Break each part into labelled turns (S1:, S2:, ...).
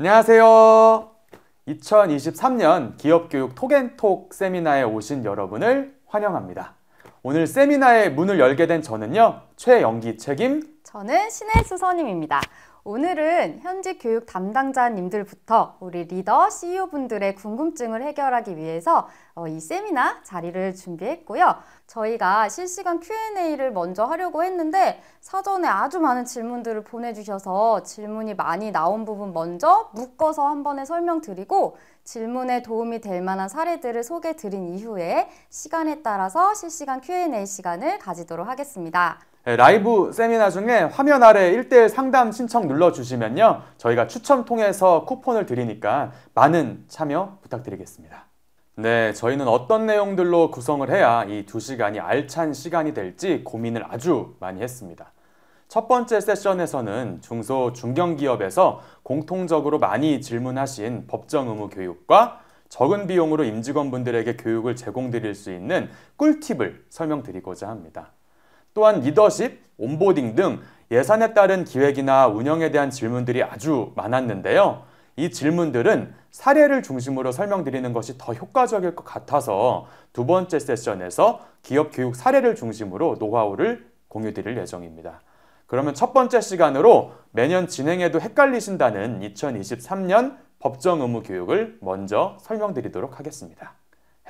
S1: 안녕하세요. 2023년 기업교육 톡앤톡 세미나에 오신 여러분을 환영합니다. 오늘 세미나의 문을 열게 된 저는요. 최영기 책임
S2: 저는 신혜수 선임입니다. 오늘은 현직 교육 담당자님들부터 우리 리더, CEO분들의 궁금증을 해결하기 위해서 어, 이 세미나 자리를 준비했고요. 저희가 실시간 Q&A를 먼저 하려고 했는데 사전에 아주 많은 질문들을 보내주셔서 질문이 많이 나온 부분 먼저 묶어서 한 번에 설명드리고 질문에 도움이 될 만한 사례들을 소개드린 이후에 시간에 따라서 실시간 Q&A 시간을 가지도록 하겠습니다.
S1: 네, 라이브 세미나 중에 화면 아래 1대1 상담 신청 눌러주시면요. 저희가 추첨 통해서 쿠폰을 드리니까 많은 참여 부탁드리겠습니다. 네, 저희는 어떤 내용들로 구성을 해야 이 두시간이 알찬 시간이 될지 고민을 아주 많이 했습니다. 첫 번째 세션에서는 중소 중견기업에서 공통적으로 많이 질문하신 법정 의무 교육과 적은 비용으로 임직원분들에게 교육을 제공드릴 수 있는 꿀팁을 설명드리고자 합니다. 또한 리더십, 온보딩 등 예산에 따른 기획이나 운영에 대한 질문들이 아주 많았는데요. 이 질문들은 사례를 중심으로 설명드리는 것이 더 효과적일 것 같아서 두 번째 세션에서 기업 교육 사례를 중심으로 노하우를 공유 드릴 예정입니다. 그러면 첫 번째 시간으로 매년 진행해도 헷갈리신다는 2023년 법정 의무 교육을 먼저 설명드리도록 하겠습니다.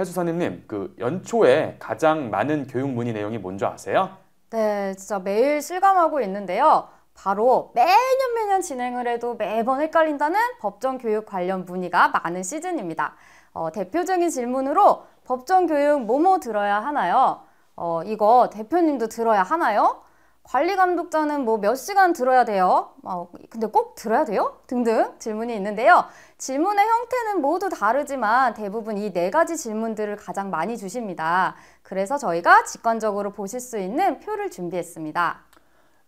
S1: 해수선생님, 그 연초에 가장 많은 교육문의 내용이 뭔지 아세요?
S2: 네, 진짜 매일 실감하고 있는데요. 바로 매년 매년 진행을 해도 매번 헷갈린다는 법정 교육 관련 문의가 많은 시즌입니다. 어, 대표적인 질문으로 법정 교육 뭐뭐 들어야 하나요? 어, 이거 대표님도 들어야 하나요? 관리 감독자는 뭐 몇 시간 들어야 돼요? 어, 근데 꼭 들어야 돼요? 등등 질문이 있는데요. 질문의 형태는 모두 다르지만 대부분 이 네 가지 질문들을 가장 많이 주십니다. 그래서 저희가 직관적으로 보실 수 있는 표를 준비했습니다.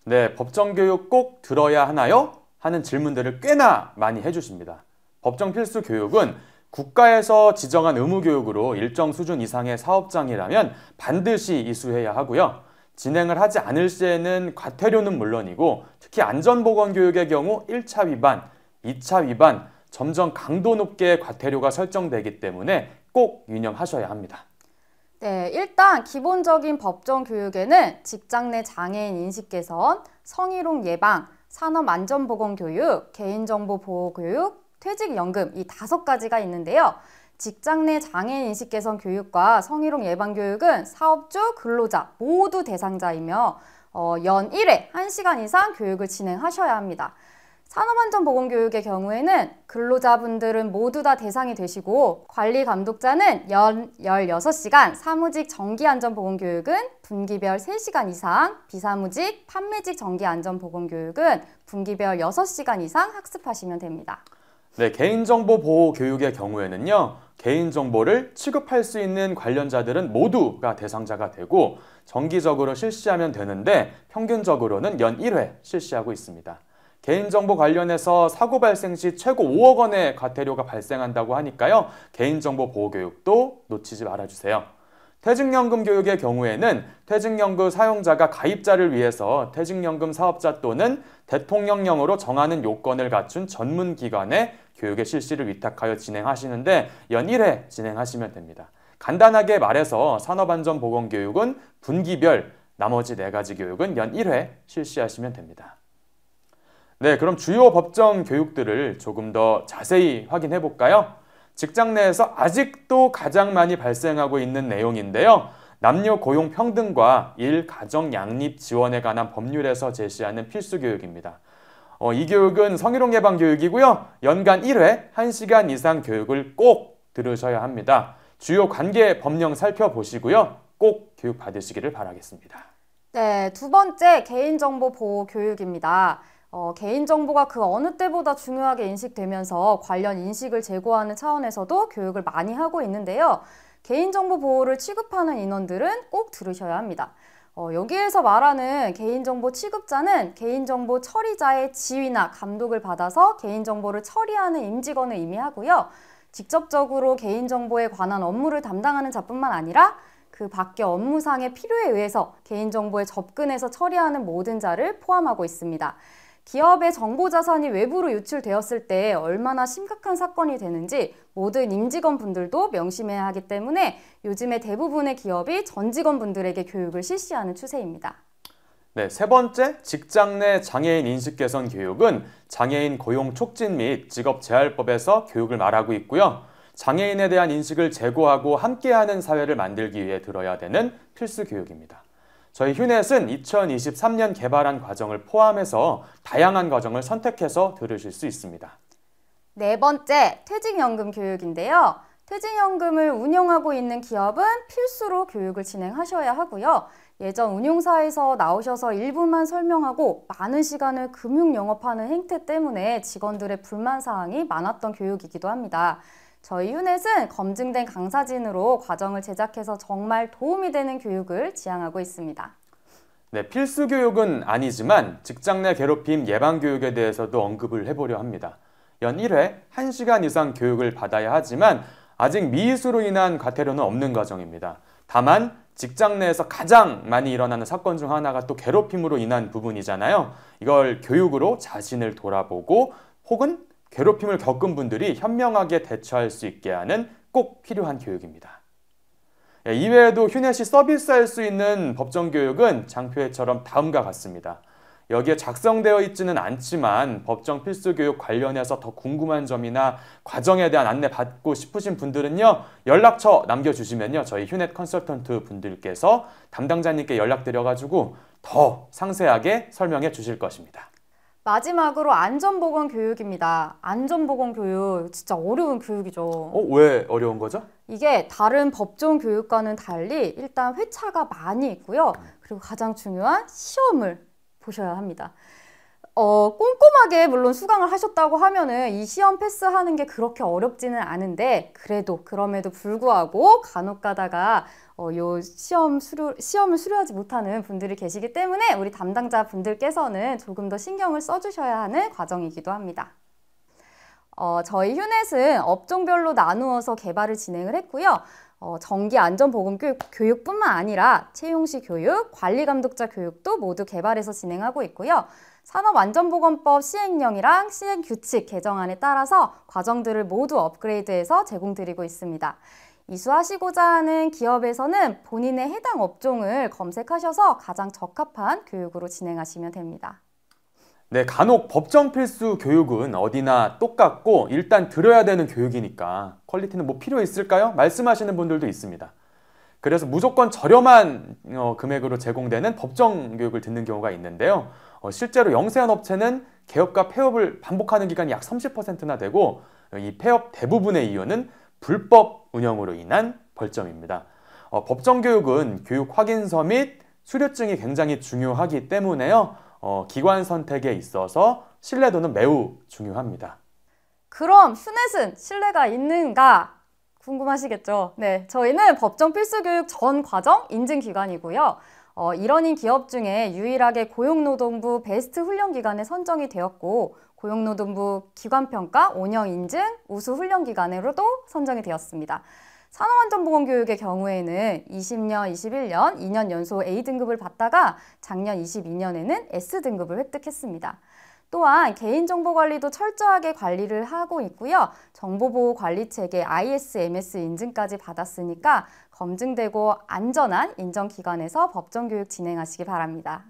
S1: 네, 법정 교육 꼭 들어야 하나요? 하는 질문들을 꽤나 많이 해주십니다. 법정 필수 교육은 국가에서 지정한 의무 교육으로 일정 수준 이상의 사업장이라면 반드시 이수해야 하고요. 진행을 하지 않을 시에는 과태료는 물론이고 특히 안전보건 교육의 경우 1차 위반, 2차 위반 점점 강도 높게 과태료가 설정되기 때문에 꼭 유념하셔야 합니다.
S2: 네, 일단 기본적인 법정 교육에는 직장 내 장애인 인식 개선, 성희롱 예방, 산업 안전 보건 교육, 개인정보 보호 교육, 퇴직연금 이 다섯 가지가 있는데요. 직장 내 장애인 인식 개선 교육과 성희롱 예방 교육은 사업주, 근로자 모두 대상자이며 어, 연 1회 1시간 이상 교육을 진행하셔야 합니다. 산업안전보건교육의 경우에는 근로자분들은 모두 다 대상이 되시고 관리 감독자는 연 16시간, 사무직 정기안전보건교육은 분기별 3시간 이상, 비사무직, 판매직 정기안전보건교육은 분기별 6시간 이상 학습하시면 됩니다.
S1: 네, 개인정보 보호 교육의 경우에는요. 개인정보를 취급할 수 있는 관련자들은 모두가 대상자가 되고 정기적으로 실시하면 되는데 평균적으로는 연 1회 실시하고 있습니다. 개인정보 관련해서 사고 발생 시 최고 5억 원의 과태료가 발생한다고 하니까요. 개인정보 보호 교육도 놓치지 말아주세요. 퇴직연금 교육의 경우에는 퇴직연금 사용자가 가입자를 위해서 퇴직연금 사업자 또는 대통령령으로 정하는 요건을 갖춘 전문기관에 교육의 실시를 위탁하여 진행하시는데 연 1회 진행하시면 됩니다. 간단하게 말해서 산업안전보건교육은 분기별, 나머지 4가지 교육은 연 1회 실시하시면 됩니다. 네, 그럼 주요 법정 교육들을 조금 더 자세히 확인해 볼까요? 직장 내에서 아직도 가장 많이 발생하고 있는 내용인데요. 남녀 고용 평등과 일 가정 양립 지원에 관한 법률에서 제시하는 필수 교육입니다. 어, 이 교육은 성희롱 예방 교육이고요. 연간 1회 1시간 이상 교육을 꼭 들으셔야 합니다. 주요 관계 법령 살펴보시고요. 꼭 교육 받으시기를 바라겠습니다.
S2: 네, 두 번째 개인정보 보호 교육입니다. 어, 개인정보가 그 어느 때보다 중요하게 인식되면서 관련 인식을 제고하는 차원에서도 교육을 많이 하고 있는데요. 개인정보 보호를 취급하는 인원들은 꼭 들으셔야 합니다. 어, 여기에서 말하는 개인정보 취급자는 개인정보 처리자의 지위나 감독을 받아서 개인정보를 처리하는 임직원을 의미하고요. 직접적으로 개인정보에 관한 업무를 담당하는 자뿐만 아니라 그 밖의 업무상의 필요에 의해서 개인정보에 접근해서 처리하는 모든 자를 포함하고 있습니다. 기업의 정보 자산이 외부로 유출되었을 때 얼마나 심각한 사건이 되는지 모든 임직원분들도 명심해야 하기 때문에 요즘에 대부분의 기업이 전 직원분들에게 교육을 실시하는 추세입니다.
S1: 네, 세 번째, 직장 내 장애인 인식 개선 교육은 장애인 고용 촉진 및 직업 재활법에서 교육을 말하고 있고요. 장애인에 대한 인식을 제고하고 함께하는 사회를 만들기 위해 들어야 되는 필수 교육입니다. 저희 휴넷은 2023년 개발한 과정을 포함해서 다양한 과정을 선택해서 들으실 수 있습니다.
S2: 네 번째, 퇴직연금 교육인데요. 퇴직연금을 운영하고 있는 기업은 필수로 교육을 진행하셔야 하고요. 예전 운용사에서 나오셔서 일부만 설명하고 많은 시간을 금융 영업하는 행태 때문에 직원들의 불만 사항이 많았던 교육이기도 합니다. 저희 유넷은 검증된 강사진으로 과정을 제작해서 정말 도움이 되는 교육을 지향하고 있습니다.
S1: 네, 필수 교육은 아니지만 직장 내 괴롭힘 예방 교육에 대해서도 언급을 해보려 합니다. 연 1회 1시간 이상 교육을 받아야 하지만 아직 미수로 인한 과태료는 없는 과정입니다. 다만 직장 내에서 가장 많이 일어나는 사건 중 하나가 또 괴롭힘으로 인한 부분이잖아요. 이걸 교육으로 자신을 돌아보고 혹은 괴롭힘을 겪은 분들이 현명하게 대처할 수 있게 하는 꼭 필요한 교육입니다. 예, 이외에도 휴넷이 서비스할 수 있는 법정 교육은 장표회처럼 다음과 같습니다. 여기에 작성되어 있지는 않지만 법정 필수 교육 관련해서 더 궁금한 점이나 과정에 대한 안내 받고 싶으신 분들은요 연락처 남겨주시면요 저희 휴넷 컨설턴트 분들께서 담당자님께 연락드려가지고 더 상세하게 설명해 주실 것입니다.
S2: 마지막으로 안전보건 교육입니다. 안전보건 교육 진짜 어려운 교육이죠. 어, 왜 어려운 거죠? 이게 다른 법정 교육과는 달리 일단 회차가 많이 있고요. 그리고 가장 중요한 시험을 보셔야 합니다. 어, 꼼꼼하게 물론 수강을 하셨다고 하면은 이 시험 패스하는 게 그렇게 어렵지는 않은데 그래도 그럼에도 불구하고 간혹 가다가 어, 요 시험 수료, 시험을 수료하지 못하는 분들이 계시기 때문에 우리 담당자 분들께서는 조금 더 신경을 써주셔야 하는 과정이기도 합니다. 어, 저희 휴넷은 업종별로 나누어서 개발을 진행을 했고요. 어, 전기안전보건 교육, 뿐만 아니라 채용시 교육, 관리감독자 교육도 모두 개발해서 진행하고 있고요. 산업안전보건법 시행령이랑 시행규칙 개정안에 따라서 과정들을 모두 업그레이드해서 제공드리고 있습니다. 이수하시고자 하는 기업에서는 본인의 해당 업종을 검색하셔서 가장 적합한 교육으로 진행하시면 됩니다.
S1: 네, 간혹 법정 필수 교육은 어디나 똑같고 일단 들어야 되는 교육이니까 퀄리티는 뭐 필요 있을까요? 말씀하시는 분들도 있습니다. 그래서 무조건 저렴한 어, 금액으로 제공되는 법정 교육을 듣는 경우가 있는데요. 어, 실제로 영세한 업체는 개업과 폐업을 반복하는 기간이 약 30%나 되고 이 폐업 대부분의 이유는 불법 운영으로 인한 벌점입니다. 어, 법정 교육은 교육 확인서 및 수료증이 굉장히 중요하기 때문에요. 어, 기관 선택에 있어서 신뢰도는 매우 중요합니다.
S2: 그럼 스넷은 신뢰가 있는가? 궁금하시겠죠? 네, 저희는 법정 필수 교육 전 과정 인증 기관이고요. 어, 일원인 기업 중에 유일하게 고용노동부 베스트 훈련 기관에 선정이 되었고 고용노동부 기관평가 5년 인증 우수 훈련 기관으로도 선정이 되었습니다. 산업안전보건교육의 경우에는 20년, 21년, 2년 연속 A등급을 받다가 작년 22년에는 S등급을 획득했습니다. 또한 개인정보관리도 철저하게 관리를 하고 있고요. 정보보호관리체계 ISMS 인증까지 받았으니까 검증되고 안전한 인정기관에서 법정교육 진행하시기 바랍니다.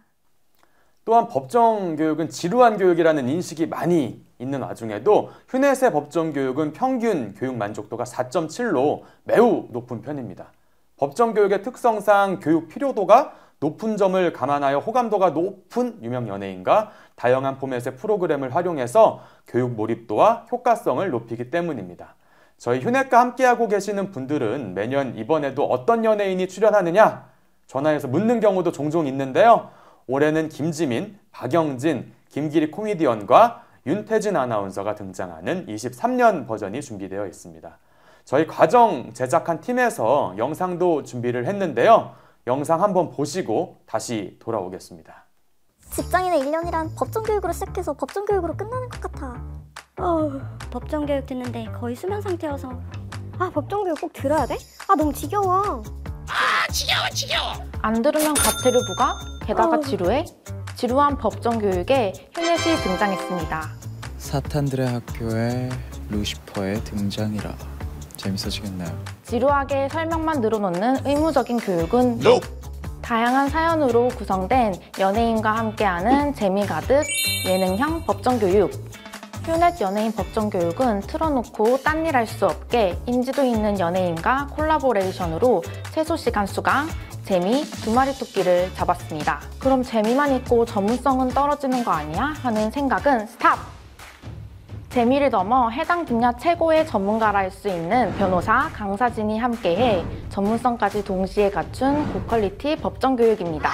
S1: 또한 법정 교육은 지루한 교육이라는 인식이 많이 있는 와중에도 휴넷의 법정 교육은 평균 교육 만족도가 4.7로 매우 높은 편입니다. 법정 교육의 특성상 교육 필요도가 높은 점을 감안하여 호감도가 높은 유명 연예인과 다양한 포맷의 프로그램을 활용해서 교육 몰입도와 효과성을 높이기 때문입니다. 저희 휴넷과 함께하고 계시는 분들은 매년 이번에도 어떤 연예인이 출연하느냐 전화해서 묻는 경우도 종종 있는데요. 올해는 김지민, 박영진, 김기리 코미디언과 윤태진 아나운서가 등장하는 23년 버전이 준비되어 있습니다. 저희 과정 제작한 팀에서 영상도 준비를 했는데요. 영상 한번 보시고 다시 돌아오겠습니다.
S3: 직장인의 1년이란 법정교육으로 시작해서 법정교육으로 끝나는 것 같아. 어, 법정교육 듣는데 거의 수면 상태여서 아, 법정교육 꼭 들어야 돼? 아, 너무
S4: 지겨워. 아 지겨워 지겨워 안 들으면 과태료 부과 게다가 어... 지루해 지루한 법정 교육에 헬멧이 등장했습니다
S5: 사탄들의 학교에
S1: 루시퍼의 등장이라 재밌어지겠나요?
S4: 지루하게 설명만 늘어놓는 의무적인 교육은 no. 다양한 사연으로 구성된 연예인과 함께하는 재미 가득 예능형 법정 교육 퓨넷 연예인 법정 교육은 틀어놓고 딴 일 할 수 없게 인지도 있는 연예인과 콜라보레이션으로 최소 시간 수강, 재미 두 마리 토끼를 잡았습니다. 그럼 재미만 있고 전문성은 떨어지는 거 아니야? 하는 생각은 스탑! 재미를 넘어 해당 분야 최고의 전문가라 할 수 있는 변호사 강사진이 함께해 전문성까지 동시에 갖춘 고퀄리티 법정 교육입니다.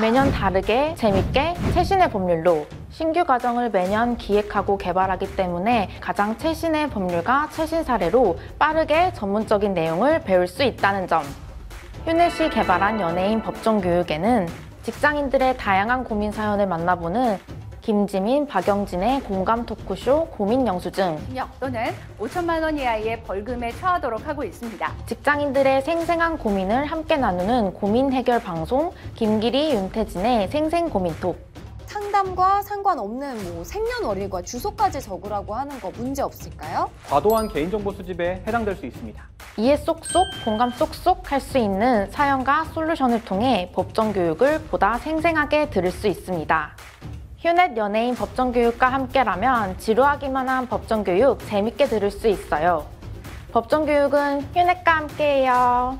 S4: 매년 다르게 재밌게 최신의 법률로 신규 과정을 매년 기획하고 개발하기 때문에 가장 최신의 법률과 최신 사례로 빠르게 전문적인 내용을 배울 수 있다는 점. 휴넷이 개발한 연예인 법정 교육에는 직장인들의 다양한 고민 사연을 만나보는 김지민, 박영진의 공감 토크쇼 고민 영수증
S6: 징역 또는 5천만 원 이하의 벌금에 처하도록 하고 있습니다. 직장인들의
S4: 생생한 고민을 함께 나누는 고민 해결 방송 김기리, 윤태진의 생생
S1: 고민톡
S2: 상담과 상관없는 뭐 생년월일과 주소까지 적으라고 하는 거
S3: 문제 없을까요?
S1: 과도한 개인정보 수집에 해당될 수 있습니다.
S4: 이해 쏙쏙, 공감 쏙쏙 할 수 있는 사연과 솔루션을 통해 법정 교육을 보다 생생하게 들을 수 있습니다. 휴넷 연예인 법정 교육과 함께라면 지루하기만 한 법정 교육 재밌게 들을 수 있어요. 법정 교육은 휴넷과 함께해요.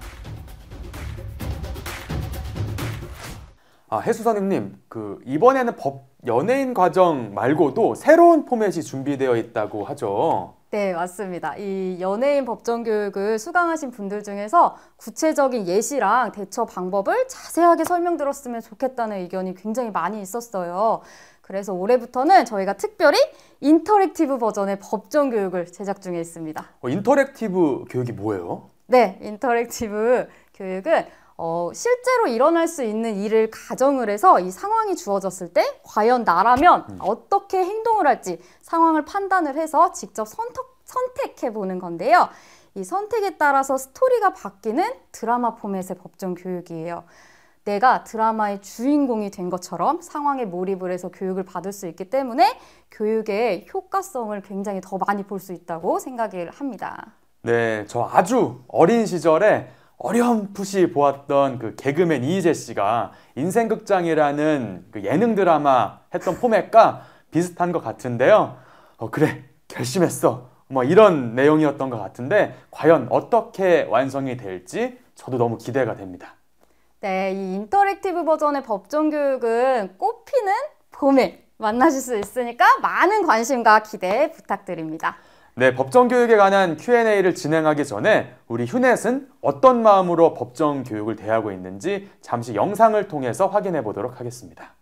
S1: 아, 해수사님님 그 이번에는 법 연예인 과정 말고도 새로운 포맷이 준비되어 있다고 하죠.
S2: 네, 맞습니다. 이 연예인 법정 교육을 수강하신 분들 중에서 구체적인 예시랑 대처 방법을 자세하게 설명들었으면 좋겠다는 의견이 굉장히 많이 있었어요. 그래서 올해부터는 저희가 특별히 인터랙티브 버전의 법정 교육을 제작 중에 있습니다.
S1: 어, 인터랙티브 교육이 뭐예요?
S2: 네, 인터랙티브 교육은 어, 실제로 일어날 수 있는 일을 가정을 해서 이 상황이 주어졌을 때 과연 나라면 음. 어떻게 행동을 할지 상황을 판단을 해서 직접 선택, 선택해 보는 건데요. 이 선택에 따라서 스토리가 바뀌는 드라마 포맷의 법정 교육이에요. 내가 드라마의 주인공이 된 것처럼 상황에 몰입을 해서 교육을 받을 수 있기 때문에 교육의 효과성을 굉장히 더 많이 볼 수 있다고 생각을 합니다.
S1: 네, 저 아주 어린 시절에 어렴풋이 보았던 그 개그맨 이희재 씨가 인생극장이라는 그 예능 드라마 했던 포맷과 비슷한 것 같은데요. 어, 그래, 결심했어. 뭐 이런 내용이었던 것 같은데 과연 어떻게 완성이 될지 저도 너무 기대가 됩니다.
S2: 네, 이 인터랙티브 버전의 법정 교육은 꽃피는 봄에 만나실 수 있으니까 많은 관심과 기대 부탁드립니다.
S1: 네, 법정 교육에 관한 Q&A를 진행하기 전에 우리 휴넷은 어떤 마음으로 법정 교육을 대하고 있는지 잠시 영상을 통해서 확인해 보도록 하겠습니다.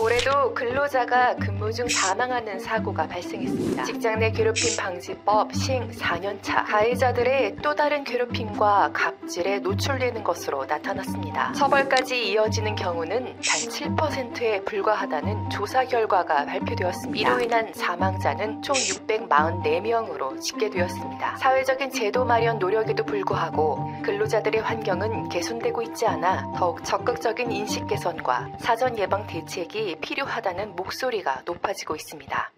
S3: 올해도 근로자가 근무 중 사망하는 사고가 발생했습니다. 직장 내 괴롭힘 방지법 시행 4년차 가해자들의 또 다른 괴롭힘과 갑질에 노출되는 것으로 나타났습니다. 처벌까지 이어지는 경우는 단 7%에 불과하다는 조사 결과가 발표되었습니다. 이로 인한 사망자는 총 644명으로 집계되었습니다. 사회적인 제도 마련 노력에도 불구하고 근로자들의 환경은 개선되고 있지 않아 더욱 적극적인 인식 개선과 사전 예방 대책이 정책이 필요하다는 목소리가 높아지고 있습니다.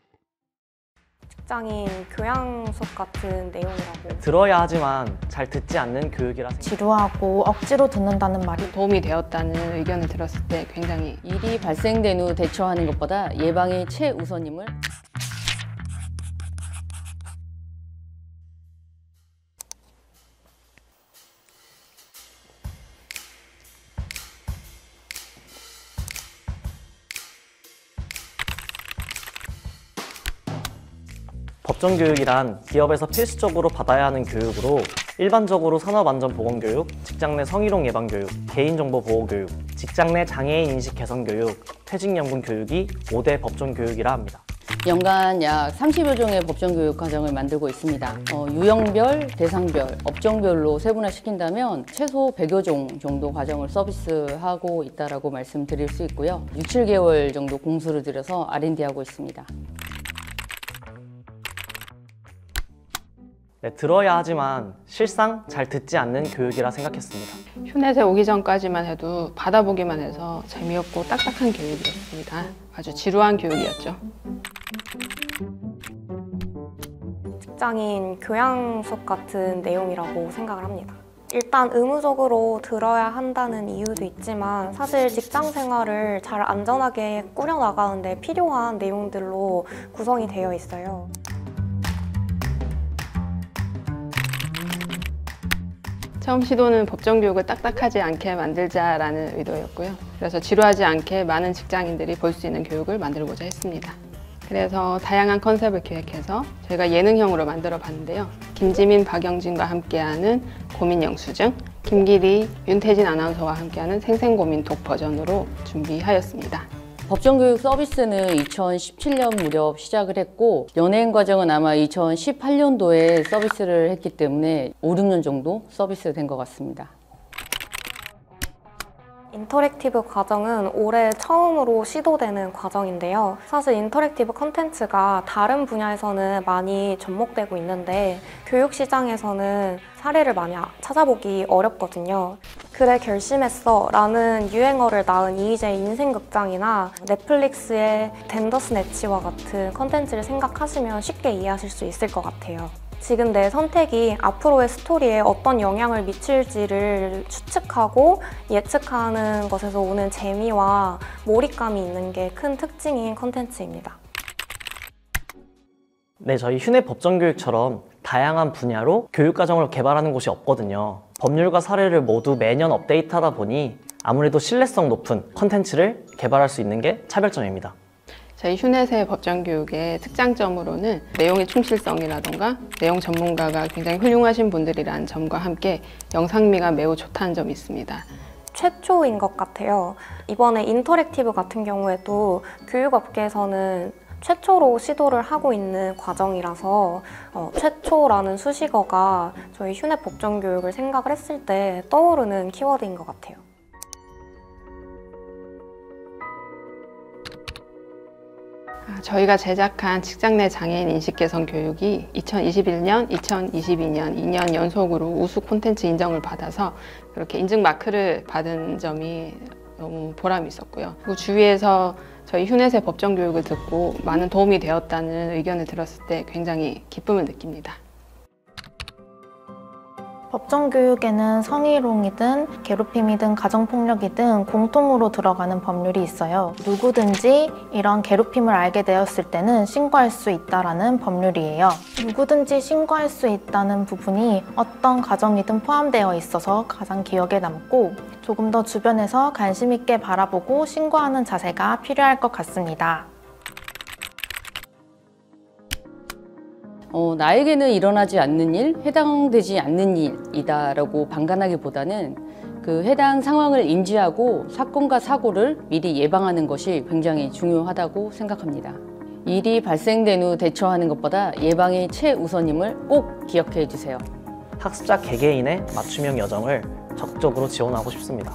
S3: 직장인 교양 수업 같은 내용이라고
S5: 들어야 하지만 잘 듣지 않는 교육이라
S7: 지루하고
S6: 억지로 듣는다는 말이 도움이 되었다는 의견을 들었을 때 굉장히 일이 발생된 후 대처하는 것보다 예방이 최우선임을
S5: 안전교육이란 기업에서 필수적으로 받아야 하는 교육으로 일반적으로 산업안전보건교육, 직장 내 성희롱 예방교육, 개인정보보호교육, 직장 내 장애인 인식 개선교육, 퇴직연금교육이 5대 법정교육이라 합니다.
S6: 연간 약 30여 종의 법정 교육 과정을 만들고 있습니다. 어, 유형별, 대상별, 업종별로 세분화시킨다면 최소 100여 종 정도 과정을 서비스하고 있다고 라 말씀드릴 수 있고요. 6, 7개월
S5: 정도 공수를 들여서 R&D하고 있습니다. 네, 들어야 하지만 실상 잘 듣지 않는 교육이라
S7: 생각했습니다. 휴넷에 오기 전까지만 해도 받아보기만 해서 재미없고 딱딱한 교육이었습니다. 아주 지루한 교육이었죠.
S3: 직장인 교양수업 같은 내용이라고 생각을 합니다. 일단 의무적으로 들어야 한다는 이유도 있지만 사실 직장 생활을 잘 안전하게 꾸려나가는데 필요한 내용들로 구성이 되어 있어요.
S7: 처음 시도는 법정 교육을 딱딱하지 않게 만들자라는 의도였고요. 그래서 지루하지 않게 많은 직장인들이 볼 수 있는 교육을 만들고자 했습니다. 그래서 다양한 컨셉을 기획해서 저희가 예능형으로 만들어 봤는데요. 김지민, 박영진과 함께하는 고민영수증, 김기리, 윤태진 아나운서와 함께하는 생생고민독 버전으로 준비하였습니다.
S6: 법정교육 서비스는 2017년 무렵 시작을 했고 연예인 과정은 아마 2018년도에 서비스를 했기 때문에 5, 6년 정도 서비스 된 것 같습니다.
S3: 인터랙티브 과정은 올해 처음으로 시도되는 과정인데요. 사실 인터랙티브 컨텐츠가 다른 분야에서는 많이 접목되고 있는데 교육 시장에서는 사례를 많이 아, 찾아보기 어렵거든요. 그래 결심했어 라는 유행어를 낳은 이희재 인생극장이나 넷플릭스의 덴더스네치와 같은 컨텐츠를 생각하시면 쉽게 이해하실 수 있을 것 같아요. 지금 내 선택이 앞으로의 스토리에 어떤 영향을 미칠지를 추측하고 예측하는 것에서 오는 재미와 몰입감이 있는 게 큰 특징인 컨텐츠입니다.
S5: 네, 저희 휴내 법정교육처럼 다양한 분야로 교육과정을 개발하는 곳이 없거든요. 법률과 사례를 모두 매년 업데이트하다 보니 아무래도 신뢰성 높은 컨텐츠를 개발할 수 있는 게 차별점입니다.
S7: 저희 휴넷의 법정 교육의 특장점으로는 내용의 충실성이라던가 내용 전문가가 굉장히 훌륭하신 분들이라는 점과 함께 영상미가 매우 좋다는 점이 있습니다. 최초인 것 같아요. 이번에 인터랙티브 같은
S3: 경우에도 교육업계에서는 최초로 시도를 하고 있는 과정이라서 어, 최초라는 수식어가 저희 휴넷 법정 교육을 생각을 했을 때
S7: 떠오르는 키워드인 것 같아요. 저희가 제작한 직장 내 장애인 인식 개선 교육이 2021년, 2022년 2년 연속으로 우수 콘텐츠 인정을 받아서 그렇게 인증 마크를 받은 점이 너무 보람이 있었고요. 그리고 주위에서 저희 휴넷의 법정 교육을 듣고 많은 도움이 되었다는 의견을 들었을 때 굉장히 기쁨을 느낍니다.
S4: 법정 교육에는 성희롱이든 괴롭힘이든 가정폭력이든 공통으로 들어가는 법률이 있어요. 누구든지 이런 괴롭힘을 알게 되었을 때는 신고할 수 있다라는 법률이에요. 누구든지 신고할 수 있다는 부분이 어떤 가정이든 포함되어 있어서 가장 기억에 남고 조금 더 주변에서 관심 있게 바라보고 신고하는 자세가 필요할 것 같습니다.
S6: 어, 나에게는 일어나지 않는 일, 해당되지 않는 일이다라고 방관하기보다는 그 해당 상황을 인지하고 사건과 사고를 미리 예방하는 것이 굉장히 중요하다고 생각합니다. 일이 발생된 후 대처하는 것보다 예방이 최우선임을 꼭 기억해 주세요.
S5: 학습자 개개인의 맞춤형 여정을 적극적으로 지원하고 싶습니다.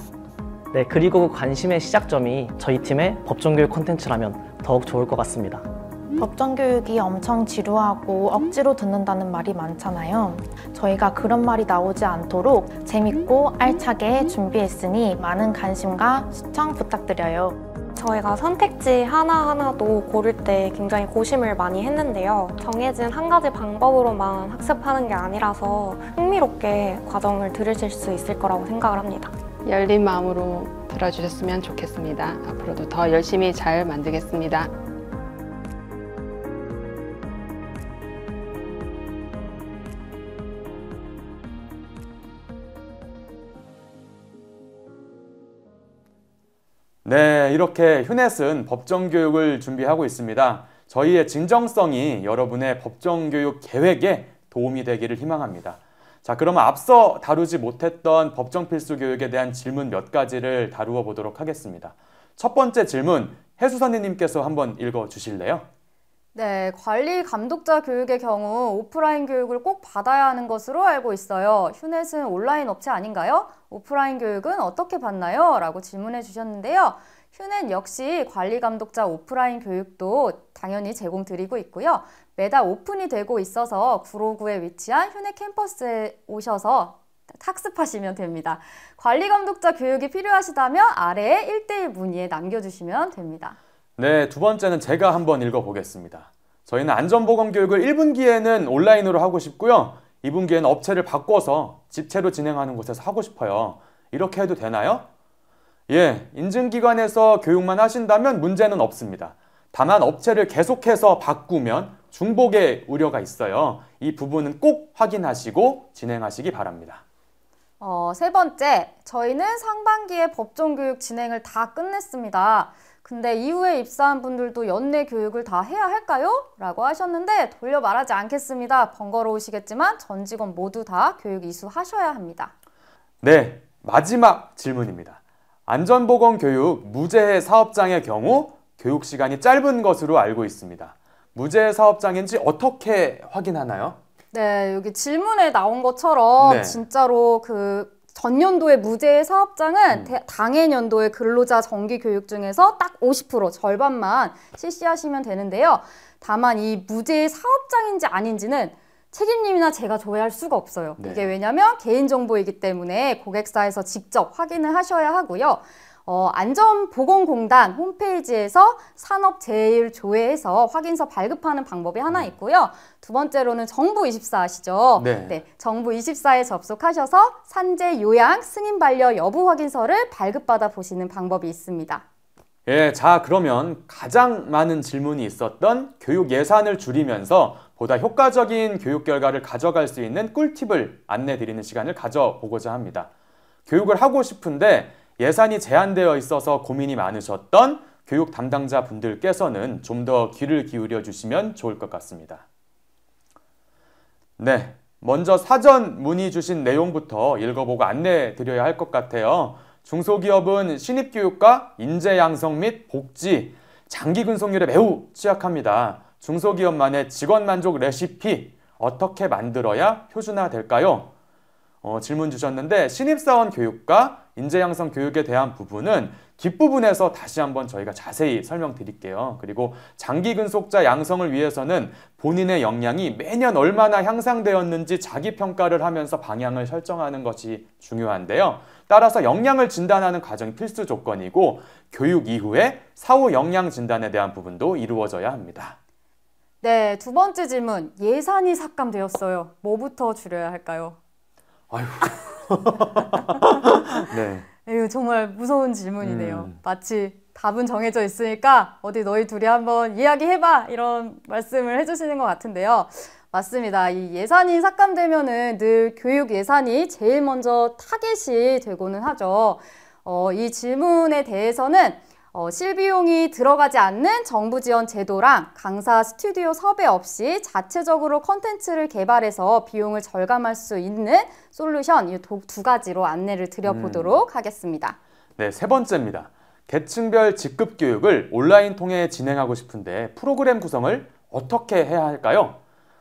S5: 네, 그리고 그 관심의 시작점이 저희 팀의 법정교육 콘텐츠라면 더욱 좋을 것 같습니다.
S4: 법정 교육이 엄청 지루하고 억지로 듣는다는 말이 많잖아요. 저희가 그런 말이 나오지 않도록 재밌고
S3: 알차게 준비했으니 많은 관심과 시청 부탁드려요. 저희가 선택지 하나하나도 고를 때 굉장히 고심을 많이 했는데요. 정해진 한 가지 방법으로만 학습하는 게 아니라서 흥미롭게 과정을 들으실 수 있을 거라고
S7: 생각을 합니다. 열린 마음으로 들어주셨으면 좋겠습니다. 앞으로도 더 열심히 잘 만들겠습니다.
S1: 네, 이렇게 휴넷은 법정 교육을 준비하고 있습니다. 저희의 진정성이 여러분의 법정 교육 계획에 도움이 되기를 희망합니다. 자, 그러면 앞서 다루지 못했던 법정 필수 교육에 대한 질문 몇 가지를 다루어 보도록 하겠습니다. 첫 번째 질문, 해수사님께서 한번 읽어 주실래요?
S2: 네, 관리 감독자 교육의 경우 오프라인 교육을 꼭 받아야 하는 것으로 알고 있어요. 휴넷은 온라인 업체 아닌가요? 오프라인 교육은 어떻게 받나요? 라고 질문해 주셨는데요. 휴넷 역시 관리 감독자 오프라인 교육도 당연히 제공드리고 있고요. 매달 오픈이 되고 있어서 구로구에 위치한 휴넷 캠퍼스에 오셔서 학습하시면 됩니다. 관리 감독자 교육이 필요하시다면 아래에 1대1 문의에 남겨주시면 됩니다.
S1: 네, 두 번째는 제가 한번 읽어보겠습니다. 저희는 안전보건 교육을 1분기에는 온라인으로 하고 싶고요. 2분기에는 업체를 바꿔서 집체로 진행하는 곳에서 하고 싶어요. 이렇게 해도 되나요? 예, 인증기관에서 교육만 하신다면 문제는 없습니다. 다만 업체를 계속해서 바꾸면 중복의 우려가 있어요. 이 부분은 꼭 확인하시고 진행하시기 바랍니다.
S2: 어, 세 번째, 저희는 상반기에 법정 교육 진행을 다 끝냈습니다. 근데 이후에 입사한 분들도 연내 교육을 다 해야 할까요? 라고 하셨는데 돌려 말하지 않겠습니다. 번거로우시겠지만 전 직원 모두 다 교육 이수하셔야 합니다.
S1: 네, 마지막 질문입니다. 안전보건 교육 무제해 사업장의 경우 교육 시간이 짧은 것으로 알고 있습니다. 무제해 사업장인지 어떻게 확인하나요?
S2: 네, 여기 질문에 나온 것처럼 네. 진짜로 그 전년도에 무죄 사업장은 음. 당해 년도의 근로자 정기 교육 중에서 딱 50% 절반만 실시하시면 되는데요. 다만 이 무죄 사업장인지 아닌지는 책임님이나 제가 조회할 수가 없어요. 네. 이게 왜냐하면 개인정보이기 때문에 고객사에서 직접 확인을 하셔야 하고요. 어, 안전보건공단 홈페이지에서 산업재해율조회해서 확인서 발급하는 방법이 하나 음. 있고요. 두 번째로는 정부24 시죠 네. 네 정부24에 접속하셔서 산재 요양 승인 반려 여부 확인서를 발급받아 보시는 방법이 있습니다.
S1: 예, 자 그러면 가장 많은 질문이 있었던 교육 예산을 줄이면서 보다 효과적인 교육 결과를 가져갈 수 있는 꿀팁을 안내 드리는 시간을 가져보고자 합니다. 교육을 하고 싶은데 예산이 제한되어 있어서 고민이 많으셨던 교육 담당자 분들께서는 좀 더 귀를 기울여 주시면 좋을 것 같습니다. 네, 먼저 사전 문의 주신 내용부터 읽어보고 안내 해 드려야 할 것 같아요. 중소기업은 신입교육과 인재 양성 및 복지, 장기 근속률에 매우 취약합니다. 중소기업만의 직원 만족 레시피 어떻게 만들어야 표준화될까요? 어, 질문 주셨는데 신입사원 교육과 인재 양성 교육에 대한 부분은 뒷부분에서 다시 한번 저희가 자세히 설명드릴게요. 그리고 장기 근속자 양성을 위해서는 본인의 역량이 매년 얼마나 향상되었는지 자기 평가를 하면서 방향을 설정하는 것이 중요한데요. 따라서 역량을 진단하는 과정이 필수 조건이고 교육 이후에 사후 역량 진단에 대한 부분도 이루어져야 합니다.
S2: 네, 두 번째 질문. 예산이 삭감되었어요. 뭐부터 줄여야 할까요? 아유.
S4: 네.
S2: 에휴, 네, 정말 무서운 질문이네요. 음. 마치 답은 정해져 있으니까 어디 너희 둘이 한번 이야기해봐 이런 말씀을 해주시는 것 같은데요. 맞습니다. 이 예산이 삭감되면은 늘 교육 예산이 제일 먼저 타겟이 되고는 하죠. 어, 이 질문에 대해서는 어, 실비용이 들어가지 않는 정부 지원 제도랑 강사 스튜디오 섭외 없이 자체적으로 컨텐츠를 개발해서 비용을 절감할 수 있는 솔루션 이 두 가지로 안내를 드려보도록 음. 하겠습니다.
S1: 네, 세 번째입니다. 계층별 직급 교육을 온라인 통해 진행하고 싶은데 프로그램 구성을 어떻게 해야 할까요?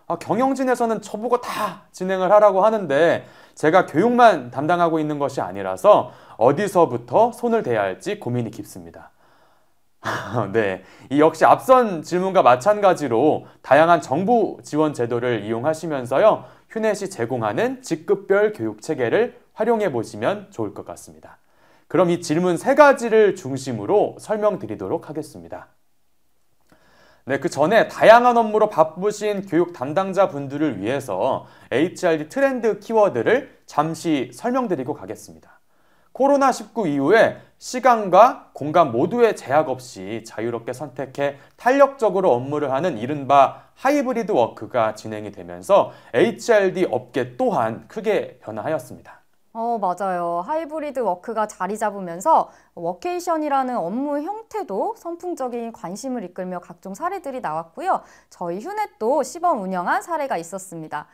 S1: 아, 경영진에서는 저보고 다 진행을 하라고 하는데 제가 교육만 담당하고 있는 것이 아니라서 어디서부터 손을 대야 할지 고민이 깊습니다. 네. 이 역시 앞선 질문과 마찬가지로 다양한 정부 지원 제도를 이용하시면서요. 휴넷이 제공하는 직급별 교육 체계를 활용해 보시면 좋을 것 같습니다. 그럼 이 질문 세 가지를 중심으로 설명드리도록 하겠습니다. 네, 그 전에 다양한 업무로 바쁘신 교육 담당자 분들을 위해서 HRD 트렌드 키워드를 잠시 설명드리고 가겠습니다. 코로나19 이후에 시간과 공간 모두의 제약 없이 자유롭게 선택해 탄력적으로 업무를 하는 이른바 하이브리드 워크가 진행이 되면서 HRD 업계 또한 크게 변화하였습니다.
S2: 어, 맞아요. 하이브리드 워크가 자리 잡으면서 워케이션이라는 업무 형태도 선풍적인 관심을 이끌며 각종 사례들이 나왔고요. 저희 휴넷도 시범 운영한 사례가 있었습니다.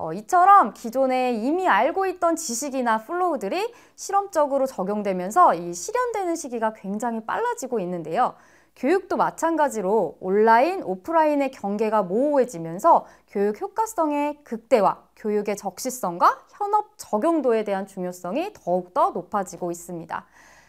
S2: 어, 이처럼 기존에 이미 알고 있던 지식이나 플로우들이 실험적으로 적용되면서 이 실현되는 시기가 굉장히 빨라지고 있는데요. 교육도 마찬가지로 온라인, 오프라인의 경계가 모호해지면서 교육 효과성의 극대화, 교육의 적시성과 현업 적용도에 대한 중요성이 더욱더 높아지고 있습니다.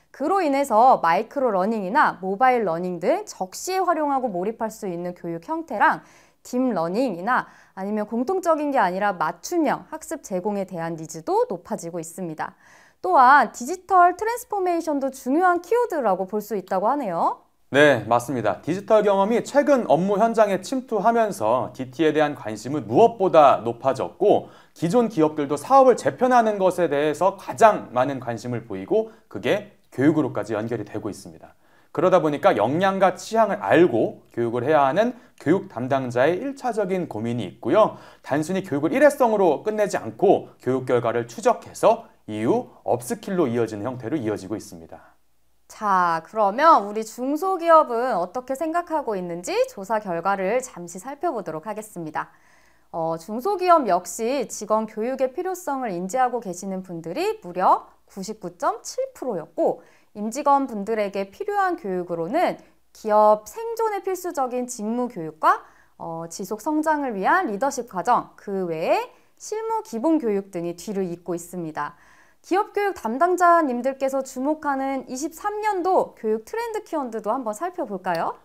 S2: 그로 인해서 마이크로 러닝이나 모바일 러닝 등 적시에 활용하고 몰입할 수 있는 교육 형태랑 딥러닝이나 아니면 공통적인 게 아니라 맞춤형 학습 제공에 대한 니즈도 높아지고 있습니다. 또한 디지털 트랜스포메이션도 중요한 키워드라고 볼 수 있다고 하네요.
S1: 네, 맞습니다. 디지털 경험이 최근 업무 현장에 침투하면서 DT에 대한 관심은 무엇보다 높아졌고 기존 기업들도 사업을 재편하는 것에 대해서 가장 많은 관심을 보이고 그게 교육으로까지 연결이 되고 있습니다. 그러다 보니까 역량과 취향을 알고 교육을 해야 하는 교육 담당자의 일차적인 고민이 있고요. 단순히 교육을 일회성으로 끝내지 않고 교육 결과를 추적해서 이후 업스킬로 이어지는 형태로 이어지고 있습니다.
S2: 자, 그러면 우리 중소기업은 어떻게 생각하고 있는지 조사 결과를 잠시 살펴보도록 하겠습니다. 어, 중소기업 역시 직원 교육의 필요성을 인지하고 계시는 분들이 무려 99.7%였고 임직원 분들에게 필요한 교육으로는 기업 생존에 필수적인 직무 교육과 어, 지속 성장을 위한 리더십 과정, 그 외에 실무 기본 교육 등이 뒤를 잇고 있습니다. 기업 교육 담당자님들께서 주목하는 23년도 교육 트렌드 키워드도 한번 살펴볼까요?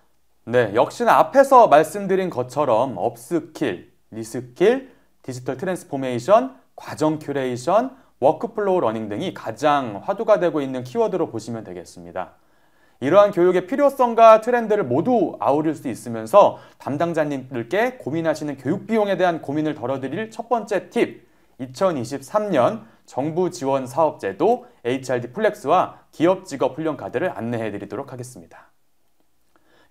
S1: 네, 역시나 앞에서 말씀드린 것처럼 업스킬, 리스킬, 디지털 트랜스포메이션, 과정 큐레이션, 워크플로우 러닝 등이 가장 화두가 되고 있는 키워드로 보시면 되겠습니다. 이러한 교육의 필요성과 트렌드를 모두 아우릴 수 있으면서 담당자님들께 고민하시는 교육 비용에 대한 고민을 덜어드릴 첫 번째 팁, 2023년 정부 지원 사업 제도 HRD 플렉스와 기업 직업 훈련 카드를 안내해 드리도록 하겠습니다.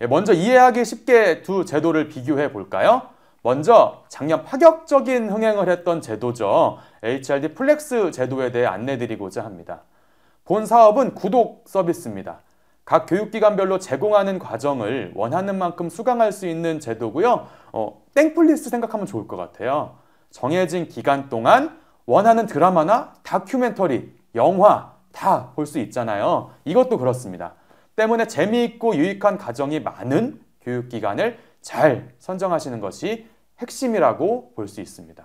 S1: 예, 먼저 이해하기 쉽게 두 제도를 비교해 볼까요? 먼저 작년 파격적인 흥행을 했던 제도죠. HRD 플렉스 제도에 대해 안내드리고자 합니다. 본 사업은 구독 서비스입니다. 각 교육기관별로 제공하는 과정을 원하는 만큼 수강할 수 있는 제도고요. 어, 땡플리스 생각하면 좋을 것 같아요. 정해진 기간 동안 원하는 드라마나 다큐멘터리, 영화 다 볼 수 있잖아요. 이것도 그렇습니다. 때문에 재미있고 유익한 과정이 많은 교육기관을 잘 선정하시는 것이 핵심이라고 볼 수 있습니다.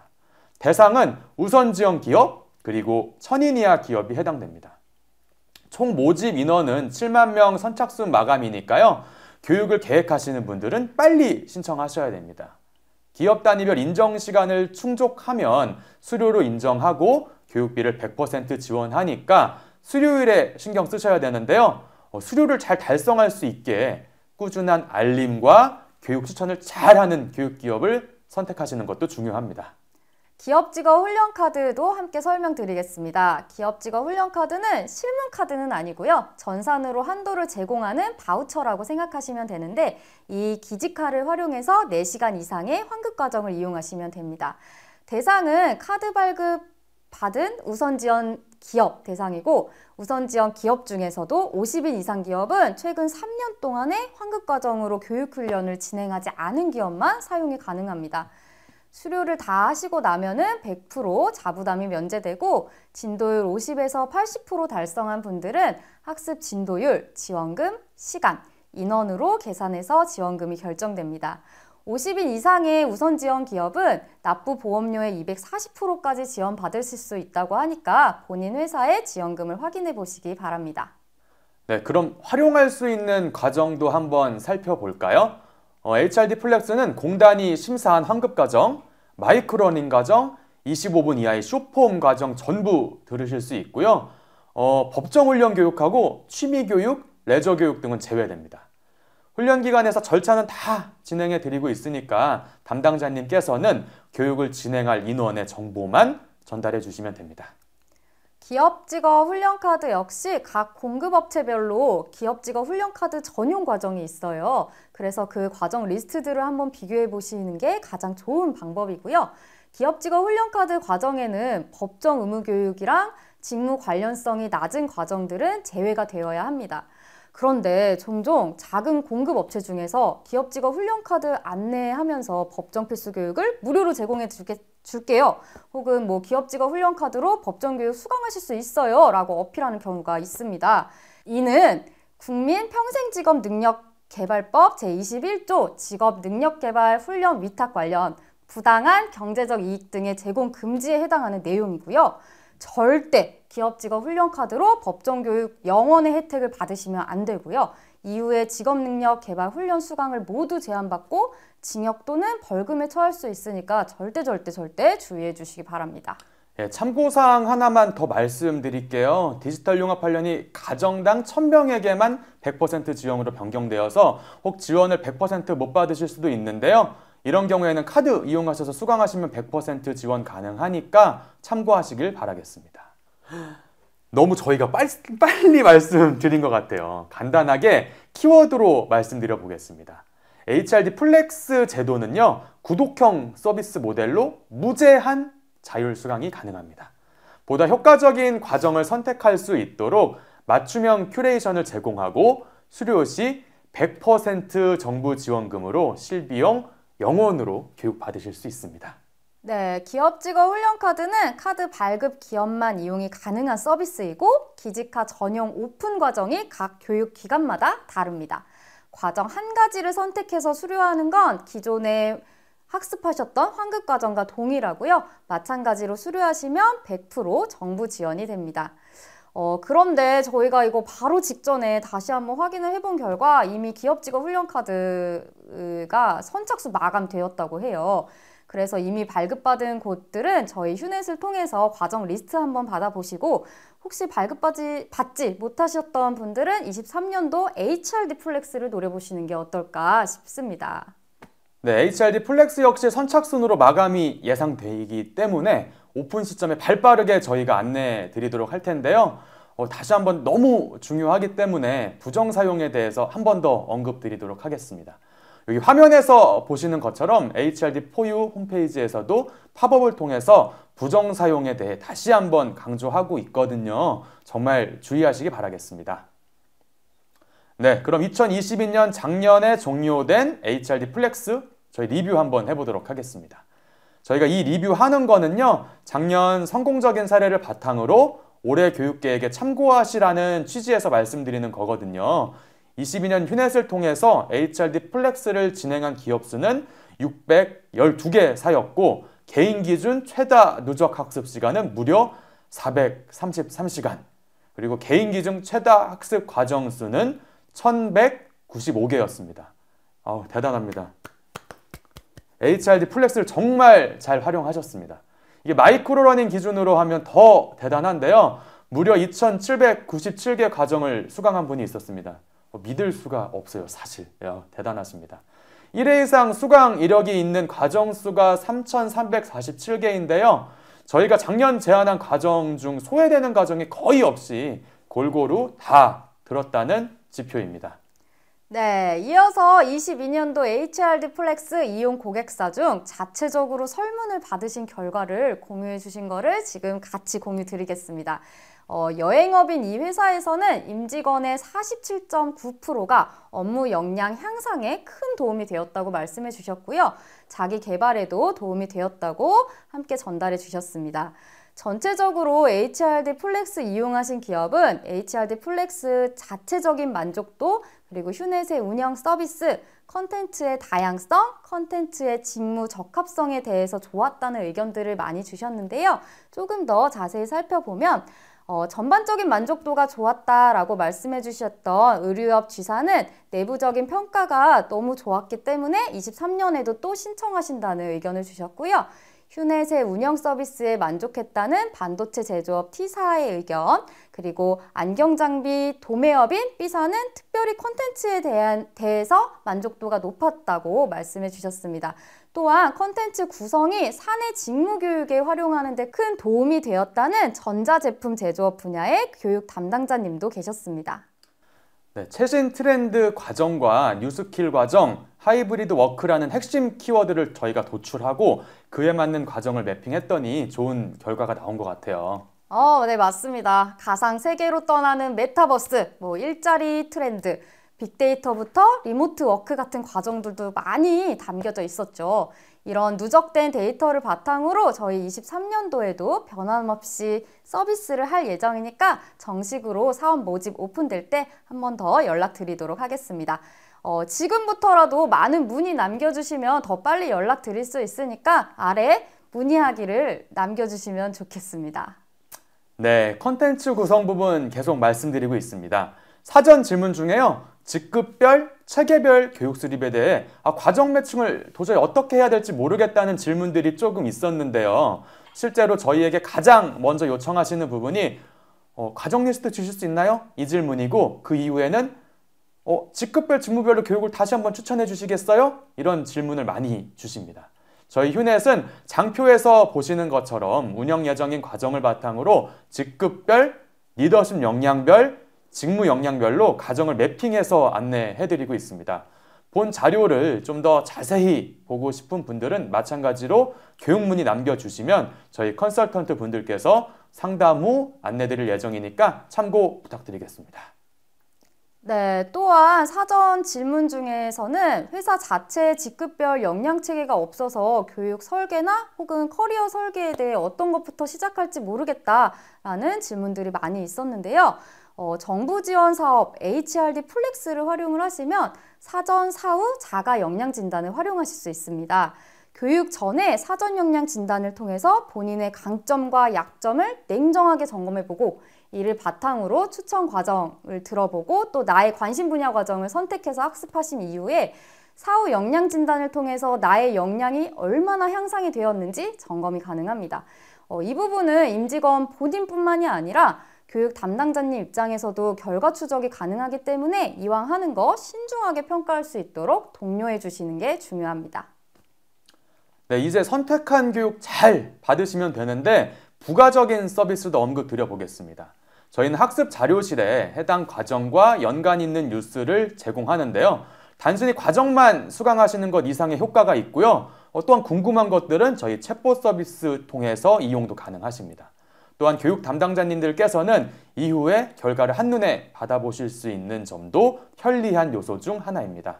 S1: 대상은 우선 지원 기업 그리고 천인 이하 기업이 해당됩니다. 총 모집 인원은 7만 명 선착순 마감이니까요. 교육을 계획하시는 분들은 빨리 신청하셔야 됩니다. 기업 단위별 인정 시간을 충족하면 수료로 인정하고 교육비를 100% 지원하니까 수료일에 신경 쓰셔야 되는데요. 어, 수료를 잘 달성할 수 있게 꾸준한 알림과 교육 추천을 잘하는 교육기업을 선택하시는 것도 중요합니다.
S2: 기업직업 훈련카드도 함께 설명드리겠습니다. 기업직업 훈련카드는 실문카드는 아니고요. 전산으로 한도를 제공하는 바우처라고 생각하시면 되는데 이 기지카를 활용해서 4시간 이상의 환급과정을 이용하시면 됩니다. 대상은 카드 발급 받은 우선 지원 기업 대상이고 우선 지원 기업 중에서도 50인 이상 기업은 최근 3년 동안의 환급 과정으로 교육 훈련을 진행하지 않은 기업만 사용이 가능합니다. 수료를 다 하시고 나면은 100% 자부담이 면제되고 진도율 50에서 80% 달성한 분들은 학습 진도율, 지원금, 시간, 인원으로 계산해서 지원금이 결정됩니다. 50인 이상의 우선 지원 기업은 납부 보험료의 240%까지 지원받으실 수 있다고 하니까 본인 회사의 지원금을 확인해 보시기 바랍니다.
S1: 네, 그럼 활용할 수 있는 과정도 한번 살펴볼까요? 어, HRD 플렉스는 공단이 심사한 환급 과정, 마이크로닝 과정, 25분 이하의 쇼폼 과정 전부 들으실 수 있고요. 어, 법정 훈련 교육하고 취미 교육, 레저 교육 등은 제외됩니다. 훈련 기간에서 절차는 다 진행해 드리고 있으니까 담당자님께서는 교육을 진행할 인원의 정보만 전달해 주시면 됩니다.
S2: 기업 직업 훈련카드 역시 각 공급업체별로 기업 직업 훈련카드 전용 과정이 있어요. 그래서 그 과정 리스트들을 한번 비교해 보시는 게 가장 좋은 방법이고요. 기업 직업 훈련카드 과정에는 법정 의무교육이랑 직무 관련성이 낮은 과정들은 제외가 되어야 합니다. 그런데 종종 작은 공급 업체 중에서 기업지가 훈련카드 안내하면서 법정 필수 교육을 무료로 제공해 줄게, 요 혹은 뭐 기업지가 훈련카드로 법정 교육 수강하실 수 있어요. 라고 어필하는 경우가 있습니다. 이는 국민 평생직업 능력 개발법 제21조 직업 능력 개발 훈련 위탁 관련 부당한 경제적 이익 등의 제공 금지에 해당하는 내용이고요. 절대 기업 직업 훈련 카드로 법정 교육 영원의 혜택을 받으시면 안 되고요. 이후에 직업 능력 개발 훈련 수강을 모두 제한받고 징역 또는 벌금에 처할 수 있으니까 절대 절대 절대 주의해 주시기 바랍니다.
S1: 예, 참고사항 하나만 더 말씀드릴게요. 디지털 융합 훈련이 가정당 1 0 0 0명에게만100% 지원으로 변경되어서 혹 지원을 100%못 받으실 수도 있는데요. 이런 경우에는 카드 이용하셔서 수강하시면 100% 지원 가능하니까 참고하시길 바라겠습니다. 너무 저희가 빨리, 빨리 말씀드린 것 같아요. 간단하게 키워드로 말씀드려 보겠습니다. HRD 플렉스 제도는요, 구독형 서비스 모델로 무제한 자율 수강이 가능합니다. 보다 효과적인 과정을 선택할 수 있도록 맞춤형 큐레이션을 제공하고 수료 시 100% 정부 지원금으로 실비용 영원으로 교육받으실 수 있습니다.
S6: 네,
S2: 기업 직원 훈련 카드는 카드 발급 기업만 이용이 가능한 서비스이고 기지카 전용 오픈 과정이 각 교육 기관마다 다릅니다. 과정 한 가지를 선택해서 수료하는 건 기존에 학습하셨던 환급 과정과 동일하고요. 마찬가지로 수료하시면 100% 정부 지원이 됩니다. 어, 그런데 저희가 이거 바로 직전에 다시 한번 확인을 해본 결과 이미 기업 직원 훈련 카드가 선착순 마감되었다고 해요. 그래서 이미 발급받은 곳들은 저희 휴넷을 통해서 과정 리스트 한번 받아보시고 혹시 발급받지 받지 못하셨던 분들은 23년도 HRD 플렉스를 노려보시는 게 어떨까 싶습니다.
S1: 네, HRD 플렉스 역시 선착순으로 마감이 예상되기 때문에 오픈 시점에 발빠르게 저희가 안내해 드리도록 할 텐데요. 어, 다시 한번 너무 중요하기 때문에 부정 사용에 대해서 한번 더 언급드리도록 하겠습니다. 여기 화면에서 보시는 것처럼 HRD4U 홈페이지에서도 팝업을 통해서 부정 사용에 대해 다시 한번 강조하고 있거든요. 정말 주의하시기 바라겠습니다. 네, 그럼 2022년 작년에 종료된 HRD 플렉스 저희 리뷰 한번 해보도록 하겠습니다. 저희가 이 리뷰하는 거는요. 작년 성공적인 사례를 바탕으로 올해 교육계획에 참고하시라는 취지에서 말씀드리는 거거든요. 22년 휴넷을 통해서 HRD 플렉스를 진행한 기업 수는 612개 사였고 개인 기준 최다 누적 학습 시간은 무려 433시간 그리고 개인 기준 최다 학습 과정 수는 1195개였습니다. 아우 대단합니다. HRD 플렉스를 정말 잘 활용하셨습니다. 이게 마이크로러닝 기준으로 하면 더 대단한데요. 무려 2797개 과정을 수강한 분이 있었습니다. 뭐 믿을 수가 없어요. 사실 야, 대단하십니다. 1회 이상 수강 이력이 있는 과정수가 3,347개인데요. 저희가 작년 제안한 과정 중 소외되는 과정이 거의 없이 골고루 다 들었다는 지표입니다.
S2: 네, 이어서 22년도 HRD 플렉스 이용 고객사 중 자체적으로 설문을 받으신 결과를 공유해 주신 거를 지금 같이 공유 드리겠습니다. 어, 여행업인 이 회사에서는 임직원의 47.9%가 업무 역량 향상에 큰 도움이 되었다고 말씀해 주셨고요. 자기 개발에도 도움이 되었다고 함께 전달해 주셨습니다. 전체적으로 HRD 플렉스 이용하신 기업은 HRD 플렉스 자체적인 만족도 그리고 휴넷의 운영 서비스, 컨텐츠의 다양성, 컨텐츠의 직무 적합성에 대해서 좋았다는 의견들을 많이 주셨는데요. 조금 더 자세히 살펴보면 어, 전반적인 만족도가 좋았다라고 말씀해 주셨던 의류업 지사는 내부적인 평가가 너무 좋았기 때문에 23년에도 또 신청하신다는 의견을 주셨고요. 휴넷의 운영 서비스에 만족했다는 반도체 제조업 T사의 의견, 그리고 안경 장비 도매업인 B사는 특별히 콘텐츠에 대한, 대해서 만족도가 높았다고 말씀해 주셨습니다. 또한 컨텐츠 구성이 사내 직무 교육에 활용하는 데 큰 도움이 되었다는 전자제품 제조업 분야의 교육 담당자님도 계셨습니다.
S1: 네, 최신 트렌드 과정과 뉴스킬 과정, 하이브리드 워크라는 핵심 키워드를 저희가 도출하고 그에 맞는 과정을 매핑했더니 좋은 결과가 나온 것 같아요.
S2: 어, 네, 맞습니다. 가상 세계로 떠나는 메타버스, 뭐 일자리 트렌드, 빅데이터부터 리모트 워크 같은 과정들도 많이 담겨져 있었죠. 이런 누적된 데이터를 바탕으로 저희 23년도에도 변함없이 서비스를 할 예정이니까 정식으로 사원 모집 오픈될 때 한 번 더 연락드리도록 하겠습니다. 어, 지금부터라도 많은 문의 남겨주시면 더 빨리 연락드릴 수 있으니까 아래 문의하기를 남겨주시면 좋겠습니다.
S1: 네, 컨텐츠 구성 부분 계속 말씀드리고 있습니다. 사전 질문 중에요. 직급별, 체계별 교육 수립에 대해 아, 과정 매칭을 도저히 어떻게 해야 될지 모르겠다는 질문들이 조금 있었는데요. 실제로 저희에게 가장 먼저 요청하시는 부분이 어, 가정 리스트 주실 수 있나요? 이 질문이고 그 이후에는 어, 직급별, 직무별로 교육을 다시 한번 추천해 주시겠어요? 이런 질문을 많이 주십니다. 저희 휴넷은 장표에서 보시는 것처럼 운영 예정인 과정을 바탕으로 직급별, 리더십 역량별, 직무 역량별로 가정을 매핑해서 안내해드리고 있습니다. 본 자료를 좀 더 자세히 보고 싶은 분들은 마찬가지로 교육문의 남겨주시면 저희 컨설턴트 분들께서 상담 후 안내드릴 예정이니까 참고 부탁드리겠습니다.
S2: 네, 또한 사전 질문 중에서는 회사 자체 직급별 역량 체계가 없어서 교육 설계나 혹은 커리어 설계에 대해 어떤 것부터 시작할지 모르겠다라는 질문들이 많이 있었는데요. 어, 정부 지원 사업 HRD 플렉스를 활용을 하시면 사전, 사후, 자가 역량 진단을 활용하실 수 있습니다. 교육 전에 사전 역량 진단을 통해서 본인의 강점과 약점을 냉정하게 점검해보고 이를 바탕으로 추천 과정을 들어보고 또 나의 관심 분야 과정을 선택해서 학습하신 이후에 사후 역량 진단을 통해서 나의 역량이 얼마나 향상이 되었는지 점검이 가능합니다. 어, 이 부분은 임직원 본인뿐만이 아니라 교육 담당자님 입장에서도 결과 추적이 가능하기 때문에 이왕 하는 거 신중하게 평가할 수 있도록 독려해 주시는 게 중요합니다.
S1: 네, 이제 선택한 교육 잘 받으시면 되는데 부가적인 서비스도 언급 드려보겠습니다. 저희는 학습 자료실에 해당 과정과 연관 있는 뉴스를 제공하는데요. 단순히 과정만 수강하시는 것 이상의 효과가 있고요. 어떠한 궁금한 것들은 저희 챗봇 서비스 통해서 이용도 가능하십니다. 또한 교육 담당자님들께서는 이후에 결과를 한눈에 받아보실 수 있는 점도 편리한 요소 중 하나입니다.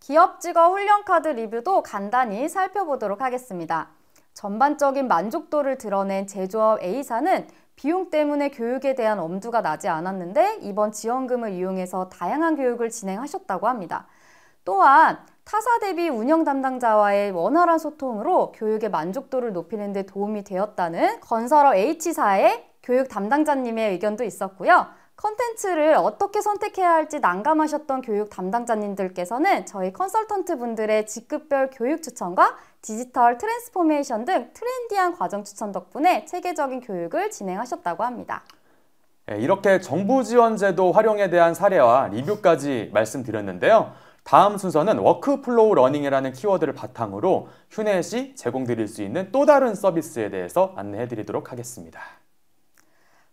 S2: 기업 직업 훈련카드 리뷰도 간단히 살펴보도록 하겠습니다. 전반적인 만족도를 드러낸 제조업 A사는 비용 때문에 교육에 대한 엄두가 나지 않았는데 이번 지원금을 이용해서 다양한 교육을 진행하셨다고 합니다. 또한 타사 대비 운영 담당자와의 원활한 소통으로 교육의 만족도를 높이는 데 도움이 되었다는 건설업 H사의 교육 담당자님의 의견도 있었고요. 컨텐츠를 어떻게 선택해야 할지 난감하셨던 교육 담당자님들께서는 저희 컨설턴트 분들의 직급별 교육 추천과 디지털 트랜스포메이션 등 트렌디한 과정 추천 덕분에 체계적인 교육을 진행하셨다고 합니다.
S1: 네, 이렇게 정부 지원 제도 활용에 대한 사례와 리뷰까지 말씀드렸는데요. 다음 순서는 워크플로우 러닝이라는 키워드를 바탕으로 휴넷이 제공드릴 수 있는 또 다른 서비스에 대해서 안내해드리도록 하겠습니다.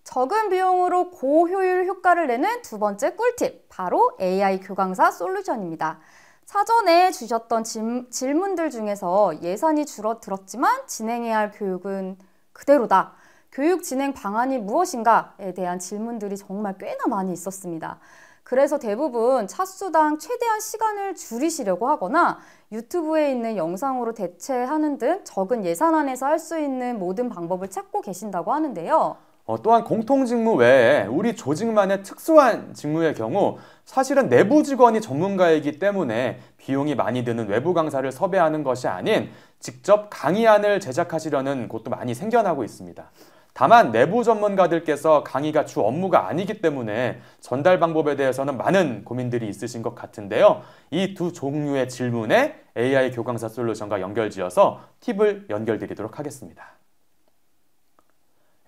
S2: 적은 비용으로 고효율 효과를 내는 두 번째 꿀팁, 바로 AI 교강사 솔루션입니다. 사전에 주셨던 짐, 질문들 중에서 예산이 줄어들었지만 진행해야 할 교육은 그대로다. 교육 진행 방안이 무엇인가에 대한 질문들이 정말 꽤나 많이 있었습니다. 그래서 대부분 차수당 최대한 시간을 줄이시려고 하거나 유튜브에 있는 영상으로 대체하는 등 적은 예산 안에서 할 수 있는 모든 방법을 찾고 계신다고 하는데요.
S1: 어, 또한 공통직무 외에 우리 조직만의 특수한 직무의 경우 사실은 내부 직원이 전문가이기 때문에 비용이 많이 드는 외부 강사를 섭외하는 것이 아닌 직접 강의안을 제작하시려는 곳도 많이 생겨나고 있습니다. 다만 내부 전문가들께서 강의가 주 업무가 아니기 때문에 전달 방법에 대해서는 많은 고민들이 있으신 것 같은데요. 이 두 종류의 질문에 AI 교강사 솔루션과 연결지어서 팁을 연결드리도록 하겠습니다.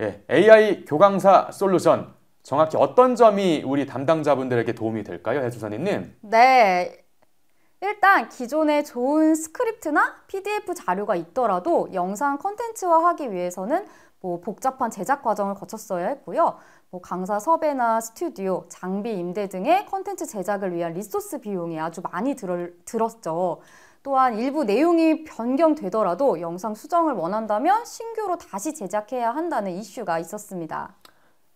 S1: 예, AI 교강사 솔루션 정확히 어떤 점이 우리 담당자분들에게 도움이 될까요? 해수선생님.
S2: 네. 일단 기존에 좋은 스크립트나 PDF 자료가 있더라도 영상 컨텐츠화하기 위해서는 뭐 복잡한 제작 과정을 거쳤어야 했고요. 뭐 강사 섭외나 스튜디오, 장비 임대 등의 콘텐츠 제작을 위한 리소스 비용이 아주 많이 들, 들었죠. 또한 일부 내용이 변경되더라도 영상 수정을 원한다면 신규로 다시 제작해야 한다는 이슈가 있었습니다.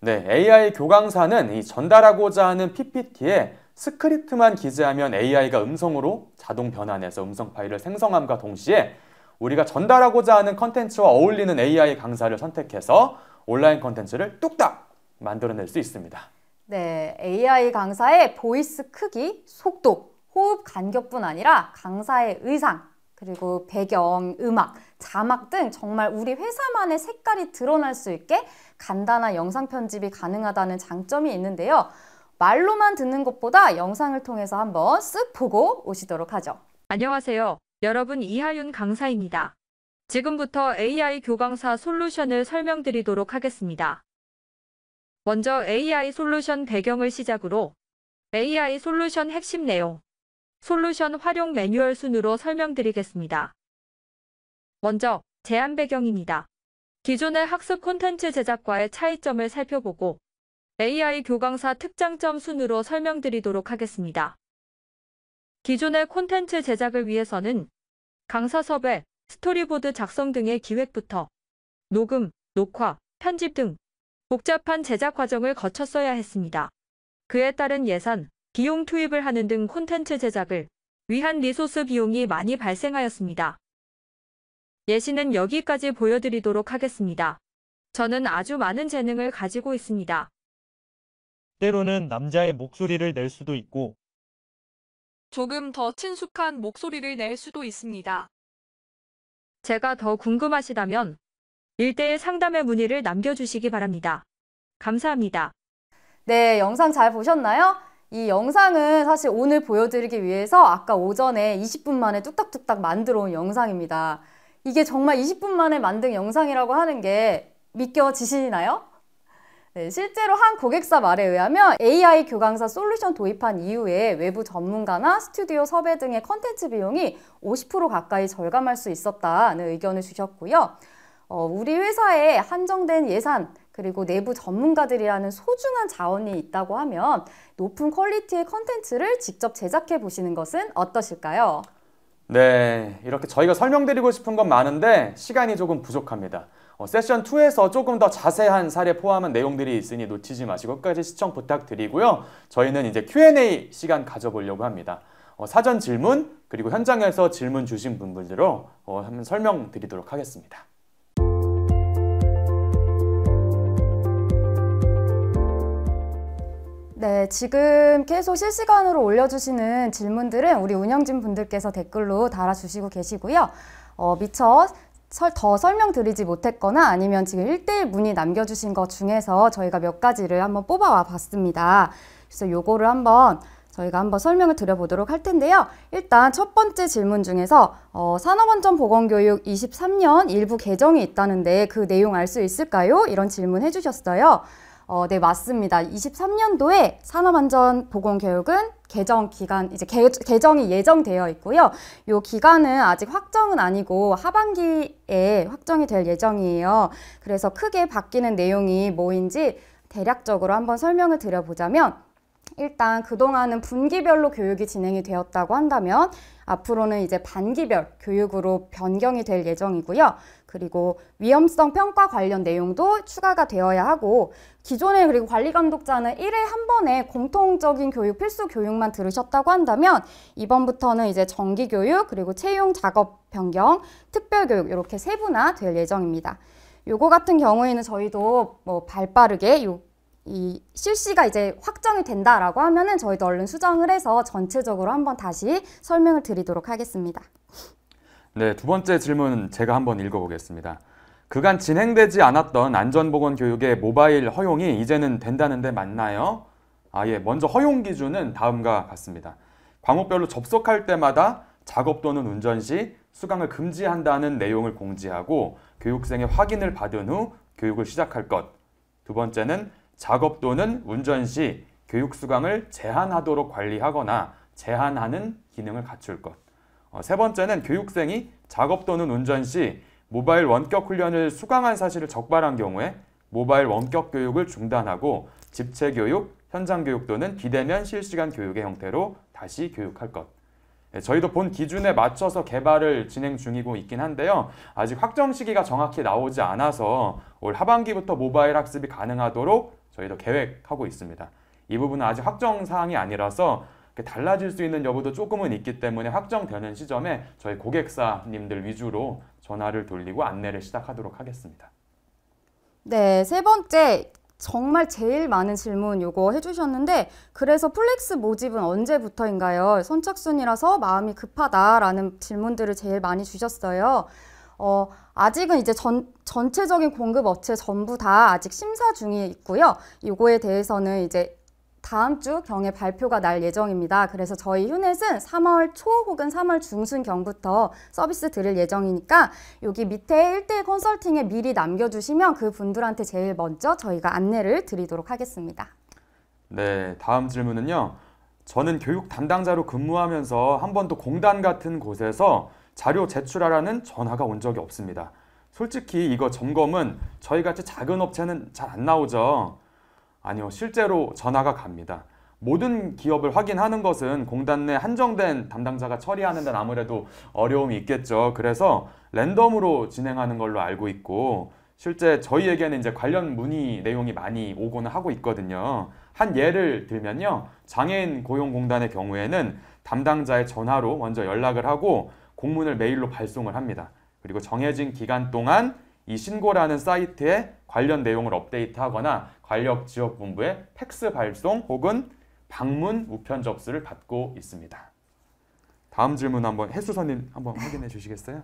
S1: 네, AI 교강사는 이 전달하고자 하는 PPT에 스크립트만 기재하면 AI가 음성으로 자동 변환해서 음성 파일을 생성함과 동시에 우리가 전달하고자 하는 컨텐츠와 어울리는 AI 강사를 선택해서 온라인 컨텐츠를 뚝딱 만들어낼 수 있습니다.
S2: 네, AI 강사의 보이스 크기, 속도, 호흡 간격뿐 아니라 강사의 의상, 그리고 배경, 음악, 자막 등 정말 우리 회사만의 색깔이 드러날 수 있게 간단한 영상 편집이 가능하다는 장점이 있는데요. 말로만 듣는 것보다 영상을 통해서 한번 쓱 보고 오시도록 하죠.
S8: 안녕하세요. 여러분 이하윤 강사입니다. 지금부터 AI 교강사 솔루션을 설명드리도록 하겠습니다. 먼저 AI 솔루션 배경을 시작으로 AI 솔루션 핵심 내용, 솔루션 활용 매뉴얼 순으로 설명드리겠습니다. 먼저 제안 배경입니다. 기존의 학습 콘텐츠 제작과의 차이점을 살펴보고 AI 교강사 특장점 순으로 설명드리도록 하겠습니다. 기존의 콘텐츠 제작을 위해서는 강사 섭외, 스토리보드 작성 등의 기획부터 녹음, 녹화, 편집 등 복잡한 제작 과정을 거쳤어야 했습니다. 그에 따른 예산, 비용 투입을 하는 등 콘텐츠 제작을 위한 리소스 비용이 많이 발생하였습니다. 예시는 여기까지 보여드리도록 하겠습니다. 저는 아주 많은 재능을 가지고 있습니다.
S1: 때로는 남자의 목소리를 낼 수도 있고
S8: 조금 더 친숙한 목소리를 낼 수도 있습니다. 제가 더 궁금하시다면 일대일 상담의 문의를 남겨주시기 바랍니다. 감사합니다.
S2: 네, 영상 잘 보셨나요? 이 영상은 사실 오늘 보여드리기 위해서 아까 오전에 20분 만에 뚝딱뚝딱 만들어 온 영상입니다. 이게 정말 20분 만에 만든 영상이라고 하는 게 믿겨지시나요? 네, 실제로 한 고객사 말에 의하면 AI 교강사 솔루션 도입한 이후에 외부 전문가나 스튜디오 섭외 등의 컨텐츠 비용이 50% 가까이 절감할 수 있었다는 의견을 주셨고요. 어, 우리 회사에 한정된 예산 그리고 내부 전문가들이라는 소중한 자원이 있다고 하면 높은 퀄리티의 컨텐츠를 직접 제작해 보시는 것은 어떠실까요?
S1: 네, 이렇게 저희가 설명드리고 싶은 건 많은데 시간이 조금 부족합니다. 어, 세션 2에서 조금 더 자세한 사례 포함한 내용들이 있으니 놓치지 마시고 끝까지 시청 부탁드리고요. 저희는 이제 Q&A 시간 가져보려고 합니다. 어, 사전 질문 그리고 현장에서 질문 주신 분들로 어, 한번 설명드리도록 하겠습니다.
S2: 네, 지금 계속 실시간으로 올려주시는 질문들은 우리 운영진 분들께서 댓글로 달아주시고 계시고요. 어, 미처 설더 설명드리지 못했거나 아니면 지금 일대일 문의 남겨주신 것 중에서 저희가 몇 가지를 한번 뽑아와 봤습니다. 그래서 요거를 한번 저희가 한번 설명을 드려보도록 할 텐데요. 일단 첫 번째 질문 중에서 어, 산업안전보건교육 23년 일부 개정이 있다는데 그 내용 알 수 있을까요? 이런 질문 해주셨어요. 어, 네, 맞습니다. 23년도에 산업안전보건교육은 개정 기간 이제 개, 개정이 예정되어 있고요. 요 기간은 아직 확정은 아니고 하반기에 확정이 될 예정이에요. 그래서 크게 바뀌는 내용이 뭐인지 대략적으로 한번 설명을 드려보자면 일단 그동안은 분기별로 교육이 진행이 되었다고 한다면 앞으로는 이제 반기별 교육으로 변경이 될 예정이고요. 그리고 위험성 평가 관련 내용도 추가가 되어야 하고 기존에 그리고 관리 감독자는 일회한 번에 공통적인 교육 필수 교육만 들으셨다고 한다면 이번부터는 이제 정기 교육 그리고 채용 작업 변경, 특별 교육 이렇게 세분화 될 예정입니다. 요거 같은 경우에는 저희도 뭐 발빠르게 요, 이 실시가 이제 확정이 된다라고 하면은 저희도 얼른 수정을 해서 전체적으로 한번 다시 설명을 드리도록 하겠습니다.
S1: 네, 두 번째 질문 제가 한번 읽어보겠습니다. 그간 진행되지 않았던 안전보건 교육의 모바일 허용이 이제는 된다는데 맞나요? 아, 예. 먼저 허용 기준은 다음과 같습니다. 광목별로 접속할 때마다 작업 또는 운전 시 수강을 금지한다는 내용을 공지하고 교육생의 확인을 받은 후 교육을 시작할 것. 두 번째는 작업 또는 운전 시 교육 수강을 제한하도록 관리하거나 제한하는 기능을 갖출 것. 어, 세 번째는 교육생이 작업 또는 운전 시 모바일 원격 훈련을 수강한 사실을 적발한 경우에 모바일 원격 교육을 중단하고 집체 교육, 현장 교육 또는 비대면 실시간 교육의 형태로 다시 교육할 것. 예, 저희도 본 기준에 맞춰서 개발을 진행 중이고 있긴 한데요. 아직 확정 시기가 정확히 나오지 않아서 올 하반기부터 모바일 학습이 가능하도록 저희도 계획하고 있습니다. 이 부분은 아직 확정 사항이 아니라서 달라질 수 있는 여부도 조금은 있기 때문에 확정되는 시점에 저희 고객사님들 위주로 전화를 돌리고 안내를 시작하도록 하겠습니다.
S2: 네, 세 번째 정말 제일 많은 질문 요거 해주셨는데 그래서 플렉스 모집은 언제부터인가요? 선착순이라서 마음이 급하다라는 질문들을 제일 많이 주셨어요. 어, 아직은 이제 전, 전체적인 공급 업체 전부 다 아직 심사 중에 있고요. 이거에 대해서는 이제 다음 주 경에 발표가 날 예정입니다. 그래서 저희 휴넷은 3월 초 혹은 3월 중순 경부터 서비스 드릴 예정이니까 여기 밑에 1대1 컨설팅에 미리 남겨주시면 그 분들한테 제일 먼저 저희가 안내를 드리도록 하겠습니다.
S1: 네, 다음 질문은요. 저는 교육 담당자로 근무하면서 한 번도 공단 같은 곳에서 자료 제출하라는 전화가 온 적이 없습니다. 솔직히 이거 점검은 저희같이 작은 업체는 잘 안 나오죠. 아니요, 실제로 전화가 갑니다. 모든 기업을 확인하는 것은 공단 내 한정된 담당자가 처리하는 데는 아무래도 어려움이 있겠죠. 그래서 랜덤으로 진행하는 걸로 알고 있고 실제 저희에게는 이제 관련 문의 내용이 많이 오고는 하고 있거든요. 한 예를 들면요. 장애인 고용공단의 경우에는 담당자의 전화로 먼저 연락을 하고 공문을 메일로 발송을 합니다. 그리고 정해진 기간 동안 이 신고라는 사이트에 관련 내용을 업데이트하거나 관력 지역본부에 팩스 발송 혹은 방문 우편 접수를 받고 있습니다. 다음 질문 한번 해수선님 한번 확인해 주시겠어요?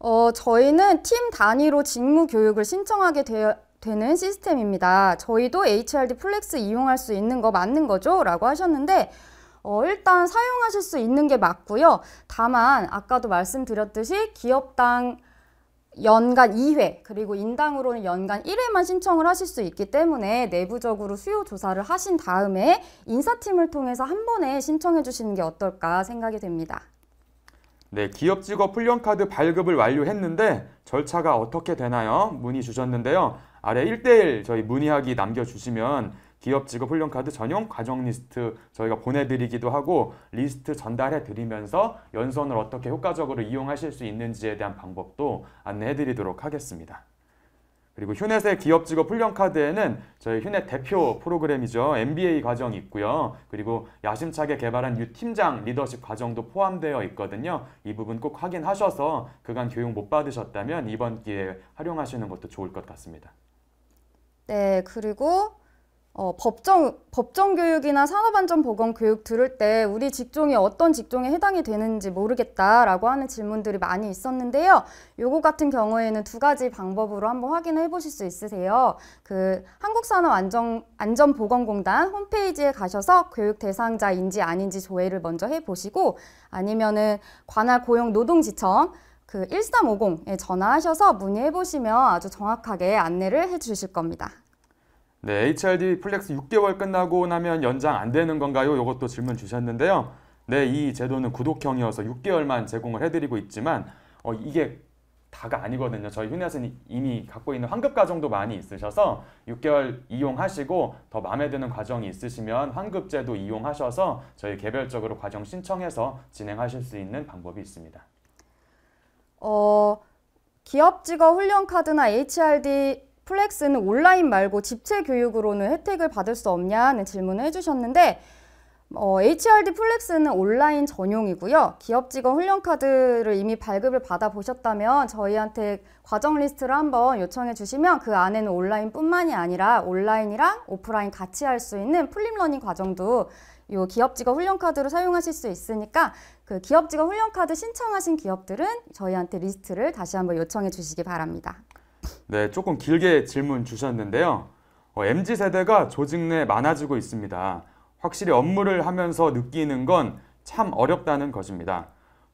S2: 어, 저희는 팀 단위로 직무 교육을 신청하게 되, 되는 시스템입니다. 저희도 HRD 플렉스 이용할 수 있는 거 맞는 거죠? 라고 하셨는데 어, 일단 사용하실 수 있는 게 맞고요. 다만 아까도 말씀드렸듯이 기업당 연간 2회 그리고 인당으로는 연간 1회만 신청을 하실 수 있기 때문에 내부적으로 수요 조사를 하신 다음에 인사팀을 통해서 한 번에 신청해 주시는 게 어떨까 생각이 됩니다.
S1: 네, 기업 직업 훈련카드 발급을 완료했는데 절차가 어떻게 되나요? 문의 주셨는데요. 아래 1대1 저희 문의하기 남겨주시면 기업 직업 훈련 카드 전용 과정 리스트 저희가 보내드리기도 하고 리스트 전달해 드리면서 연선을 어떻게 효과적으로 이용하실 수 있는지에 대한 방법도 안내해 드리도록 하겠습니다. 그리고 휴넷의 기업 직업 훈련 카드에는 저희 휴넷 대표 프로그램이죠. MBA 과정이 있고요. 그리고 야심차게 개발한 유 팀장 리더십 과정도 포함되어 있거든요. 이 부분 꼭 확인하셔서 그간 교육 못 받으셨다면 이번 기회에 활용하시는 것도 좋을 것 같습니다.
S2: 네, 그리고 어, 법정, 법정 교육이나 산업안전 보건 교육 들을 때 우리 직종이 어떤 직종에 해당이 되는지 모르겠다라고 하는 질문들이 많이 있었는데요. 요거 같은 경우에는 두 가지 방법으로 한번 확인해 보실 수 있으세요. 그 한국산업안전보건공단 홈페이지에 가셔서 교육 대상자인지 아닌지 조회를 먼저 해 보시고 아니면은 관할 고용 노동지청 그 1350에 전화하셔서 문의해 보시면 아주 정확하게 안내를 해 주실 겁니다.
S1: 네, HRD 플렉스 6개월 끝나고 나면 연장 안 되는 건가요? 이것도 질문 주셨는데요. 네, 이 제도는 구독형이어서 6개월만 제공을 해드리고 있지만 어, 이게 다가 아니거든요. 저희 휴넷은 이미 갖고 있는 환급 과정도 많이 있으셔서 6개월 이용하시고 더 마음에 드는 과정이 있으시면 환급제도 이용하셔서 저희 개별적으로 과정 신청해서 진행하실 수 있는 방법이 있습니다.
S2: 어, 기업직업 훈련카드나 HRD 플렉스는 온라인 말고 집체 교육으로는 혜택을 받을 수 없냐는 질문을 해주셨는데 어, HRD 플렉스는 온라인 전용이고요. 기업 직원 훈련카드를 이미 발급을 받아보셨다면 저희한테 과정 리스트를 한번 요청해 주시면 그 안에는 온라인뿐만이 아니라 온라인이랑 오프라인 같이 할 수 있는 플립러닝 과정도 요 기업 직원 훈련카드로 사용하실 수 있으니까 그 기업 직원 훈련카드 신청하신 기업들은 저희한테 리스트를 다시 한번 요청해 주시기 바랍니다.
S1: 네, 조금 길게 질문 주셨는데요. 어, MZ 세대가 조직 내 많아지고 있습니다. 확실히 업무를 하면서 느끼는 건 참 어렵다는 것입니다.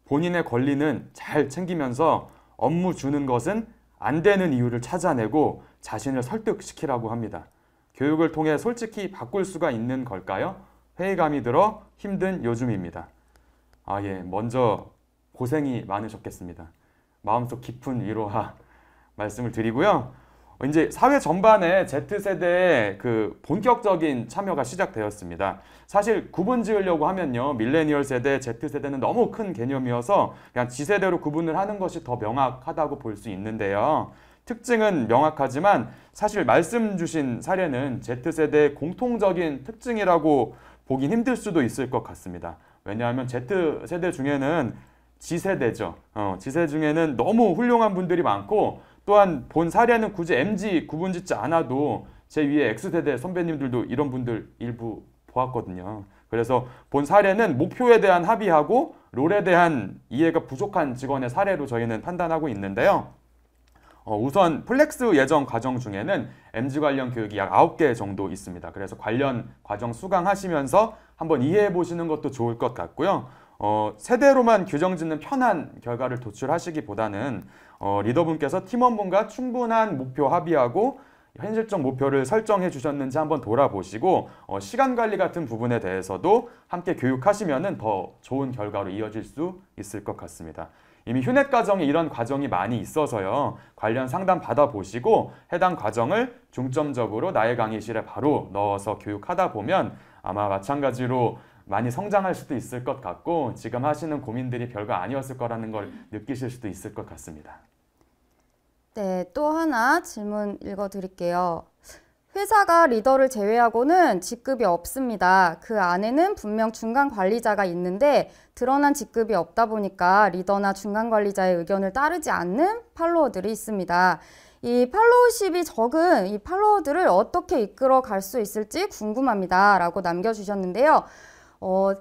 S1: 본인의 권리는 잘 챙기면서 업무 주는 것은 안 되는 이유를 찾아내고 자신을 설득시키라고 합니다. 교육을 통해 솔직히 바꿀 수가 있는 걸까요? 회의감이 들어 힘든 요즘입니다. 아, 예. 먼저 고생이 많으셨겠습니다. 마음속 깊은 위로와 말씀을 드리고요. 이제 사회 전반에 Z세대의 그 본격적인 참여가 시작되었습니다. 사실 구분 지으려고 하면요. 밀레니얼 세대, Z세대는 너무 큰 개념이어서 그냥 지세대로 구분을 하는 것이 더 명확하다고 볼 수 있는데요. 특징은 명확하지만 사실 말씀 주신 사례는 Z세대의 공통적인 특징이라고 보긴 힘들 수도 있을 것 같습니다. 왜냐하면 Z세대 중에는 지세대죠 어, G세 중에는 너무 훌륭한 분들이 많고 또한 본 사례는 굳이 MG 구분 짓지 않아도 제 위에 X세대 선배님들도 이런 분들 일부 보았거든요. 그래서 본 사례는 목표에 대한 합의하고 롤에 대한 이해가 부족한 직원의 사례로 저희는 판단하고 있는데요. 어, 우선 플렉스 예정 과정 중에는 MG 관련 교육이 약 9개 정도 있습니다. 그래서 관련 과정 수강하시면서 한번 이해해 보시는 것도 좋을 것 같고요. 어, 세대로만 규정 짓는 편한 결과를 도출하시기보다는 어, 리더분께서 팀원분과 충분한 목표 합의하고 현실적 목표를 설정해 주셨는지 한번 돌아보시고 어, 시간 관리 같은 부분에 대해서도 함께 교육하시면 더 좋은 결과로 이어질 수 있을 것 같습니다. 이미 휴넷 과정에 이런 과정이 많이 있어서요. 관련 상담 받아보시고 해당 과정을 중점적으로 나의 강의실에 바로 넣어서 교육하다 보면 아마 마찬가지로 많이 성장할 수도 있을 것 같고 지금 하시는 고민들이 별거 아니었을 거라는 걸 느끼실 수도 있을 것 같습니다.
S2: 네, 또 하나 질문 읽어드릴게요. 회사가 리더를 제외하고는 직급이 없습니다. 그 안에는 분명 중간 관리자가 있는데 드러난 직급이 없다 보니까 리더나 중간 관리자의 의견을 따르지 않는 팔로워들이 있습니다. 이 팔로우십이 적은 이 팔로워들을 어떻게 이끌어 갈 수 있을지 궁금합니다. 라고 남겨주셨는데요. 어,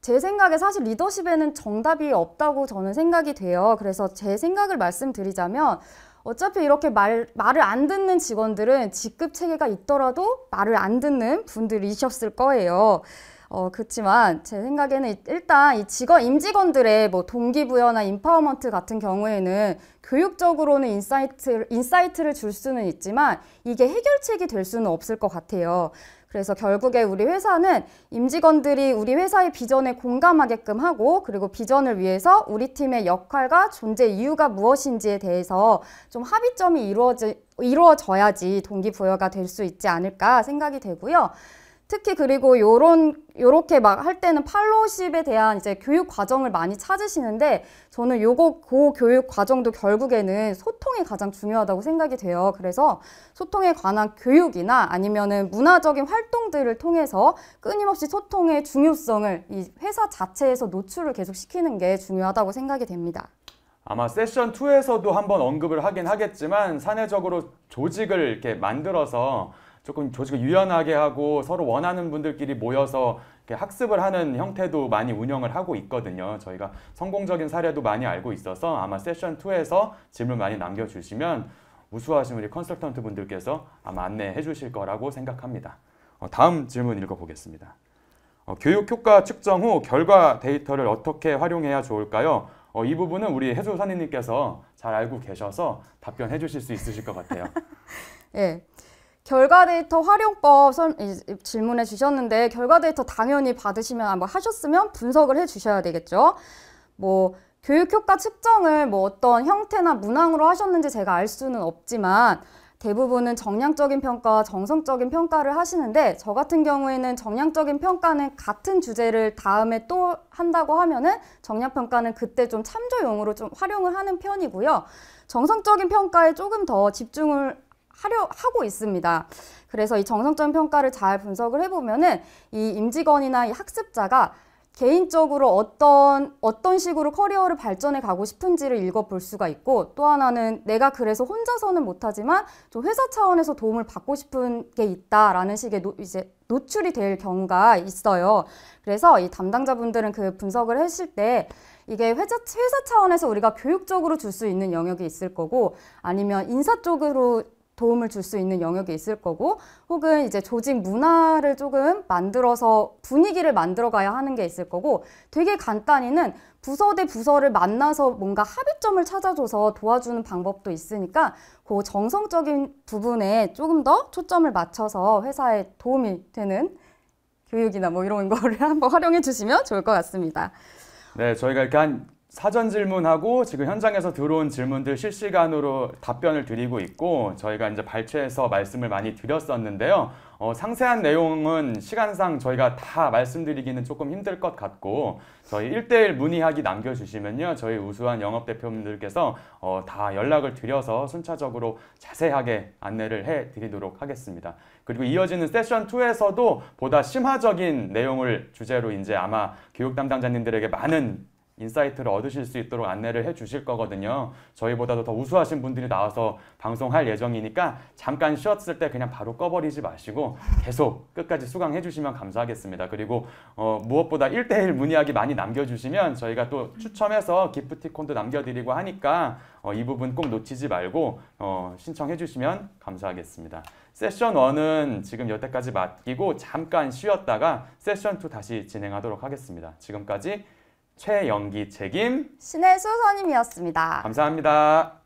S2: 제 생각에 사실 리더십에는 정답이 없다고 저는 생각이 돼요. 그래서 제 생각을 말씀드리자면 어차피 이렇게 말, 말을 안 듣는 직원들은 직급 체계가 있더라도 말을 안 듣는 분들이셨을 거예요. 어, 그렇지만 제 생각에는 일단 이 직원, 임직원들의 뭐 동기부여나 인파워먼트 같은 경우에는 교육적으로는 인사이트, 인사이트를 줄 수는 있지만 이게 해결책이 될 수는 없을 것 같아요. 그래서 결국에 우리 회사는 임직원들이 우리 회사의 비전에 공감하게끔 하고 그리고 비전을 위해서 우리 팀의 역할과 존재 이유가 무엇인지에 대해서 좀 합의점이 이루어지, 이루어져야지 동기부여가 될 수 있지 않을까 생각이 되고요. 특히 그리고 요런 요렇게 막 할 때는 팔로우십에 대한 이제 교육 과정을 많이 찾으시는데 저는 요거 고 교육 과정도 결국에는 소통이 가장 중요하다고 생각이 돼요. 그래서 소통에 관한 교육이나 아니면은 문화적인 활동들을 통해서 끊임없이 소통의 중요성을 이 회사 자체에서 노출을 계속 시키는 게 중요하다고 생각이 됩니다.
S1: 아마 세션 2에서도 한번 언급을 하긴 하겠지만 사내적으로 조직을 이렇게 만들어서 조금 조직을 유연하게 하고 서로 원하는 분들끼리 모여서 학습을 하는 형태도 많이 운영을 하고 있거든요. 저희가 성공적인 사례도 많이 알고 있어서 아마 세션 2에서 질문 많이 남겨주시면 우수하신 우리 컨설턴트 분들께서 아마 안내해 주실 거라고 생각합니다. 어, 다음 질문 읽어보겠습니다. 어, 교육 효과 측정 후 결과 데이터를 어떻게 활용해야 좋을까요? 어, 이 부분은 우리 해수 생님께서잘 알고 계셔서 답변해 주실 수 있으실 것 같아요.
S2: 네. 결과 데이터 활용법 질문해 주셨는데 결과 데이터 당연히 받으시면 아, 뭐 하셨으면 분석을 해 주셔야 되겠죠. 뭐 교육 효과 측정을 뭐 어떤 형태나 문항으로 하셨는지 제가 알 수는 없지만 대부분은 정량적인 평가, 와 정성적인 평가를 하시는데 저 같은 경우에는 정량적인 평가는 같은 주제를 다음에 또 한다고 하면은 정량 평가는 그때 좀 참조용으로 좀 활용을 하는 편이고요. 정성적인 평가에 조금 더 집중을 하려 하고 있습니다. 그래서 이정성점 평가를 잘 분석을 해보면은 이 임직원이나 이 학습자가 개인적으로 어떤 어떤 식으로 커리어를 발전해 가고 싶은지를 읽어볼 수가 있고 또 하나는 내가 그래서 혼자서는 못하지만 좀 회사 차원에서 도움을 받고 싶은 게 있다라는 식의 노, 이제 노출이 될 경우가 있어요. 그래서 이 담당자분들은 그 분석을 했을 때 이게 회사, 회사 차원에서 우리가 교육적으로 줄 수 있는 영역이 있을 거고 아니면 인사 쪽으로 도움을 줄 수 있는 영역이 있을 거고 혹은 이제 조직 문화를 조금 만들어서 분위기를 만들어 가야 하는 게 있을 거고 되게 간단히는 부서 대 부서를 만나서 뭔가 합의점을 찾아줘서 도와주는 방법도 있으니까 그 정성적인 부분에 조금 더 초점을 맞춰서 회사에 도움이 되는 교육이나 뭐 이런 거를 한번 활용해 주시면 좋을 것 같습니다.
S1: 네, 저희가 이렇게 한 사전 질문하고 지금 현장에서 들어온 질문들 실시간으로 답변을 드리고 있고 저희가 이제 발췌해서 말씀을 많이 드렸었는데요. 어, 상세한 내용은 시간상 저희가 다 말씀드리기는 조금 힘들 것 같고 저희 1대1 문의하기 남겨주시면요. 저희 우수한 영업대표님들께서 어, 다 연락을 드려서 순차적으로 자세하게 안내를 해드리도록 하겠습니다. 그리고 이어지는 세션 2에서도 보다 심화적인 내용을 주제로 이제 아마 교육 담당자님들에게 많은 인사이트를 얻으실 수 있도록 안내를 해 주실 거거든요. 저희보다도 더 우수하신 분들이 나와서 방송할 예정이니까 잠깐 쉬었을 때 그냥 바로 꺼버리지 마시고 계속 끝까지 수강해 주시면 감사하겠습니다. 그리고 어, 무엇보다 1대1 문의하기 많이 남겨주시면 저희가 또 추첨해서 기프티콘도 남겨드리고 하니까 어, 이 부분 꼭 놓치지 말고 어, 신청해 주시면 감사하겠습니다. 세션 1은 지금 여태까지 맡기고 잠깐 쉬었다가 세션 2 다시 진행하도록 하겠습니다. 지금까지 최영기 책임
S2: 신혜수 선임이었습니다.
S1: 감사합니다.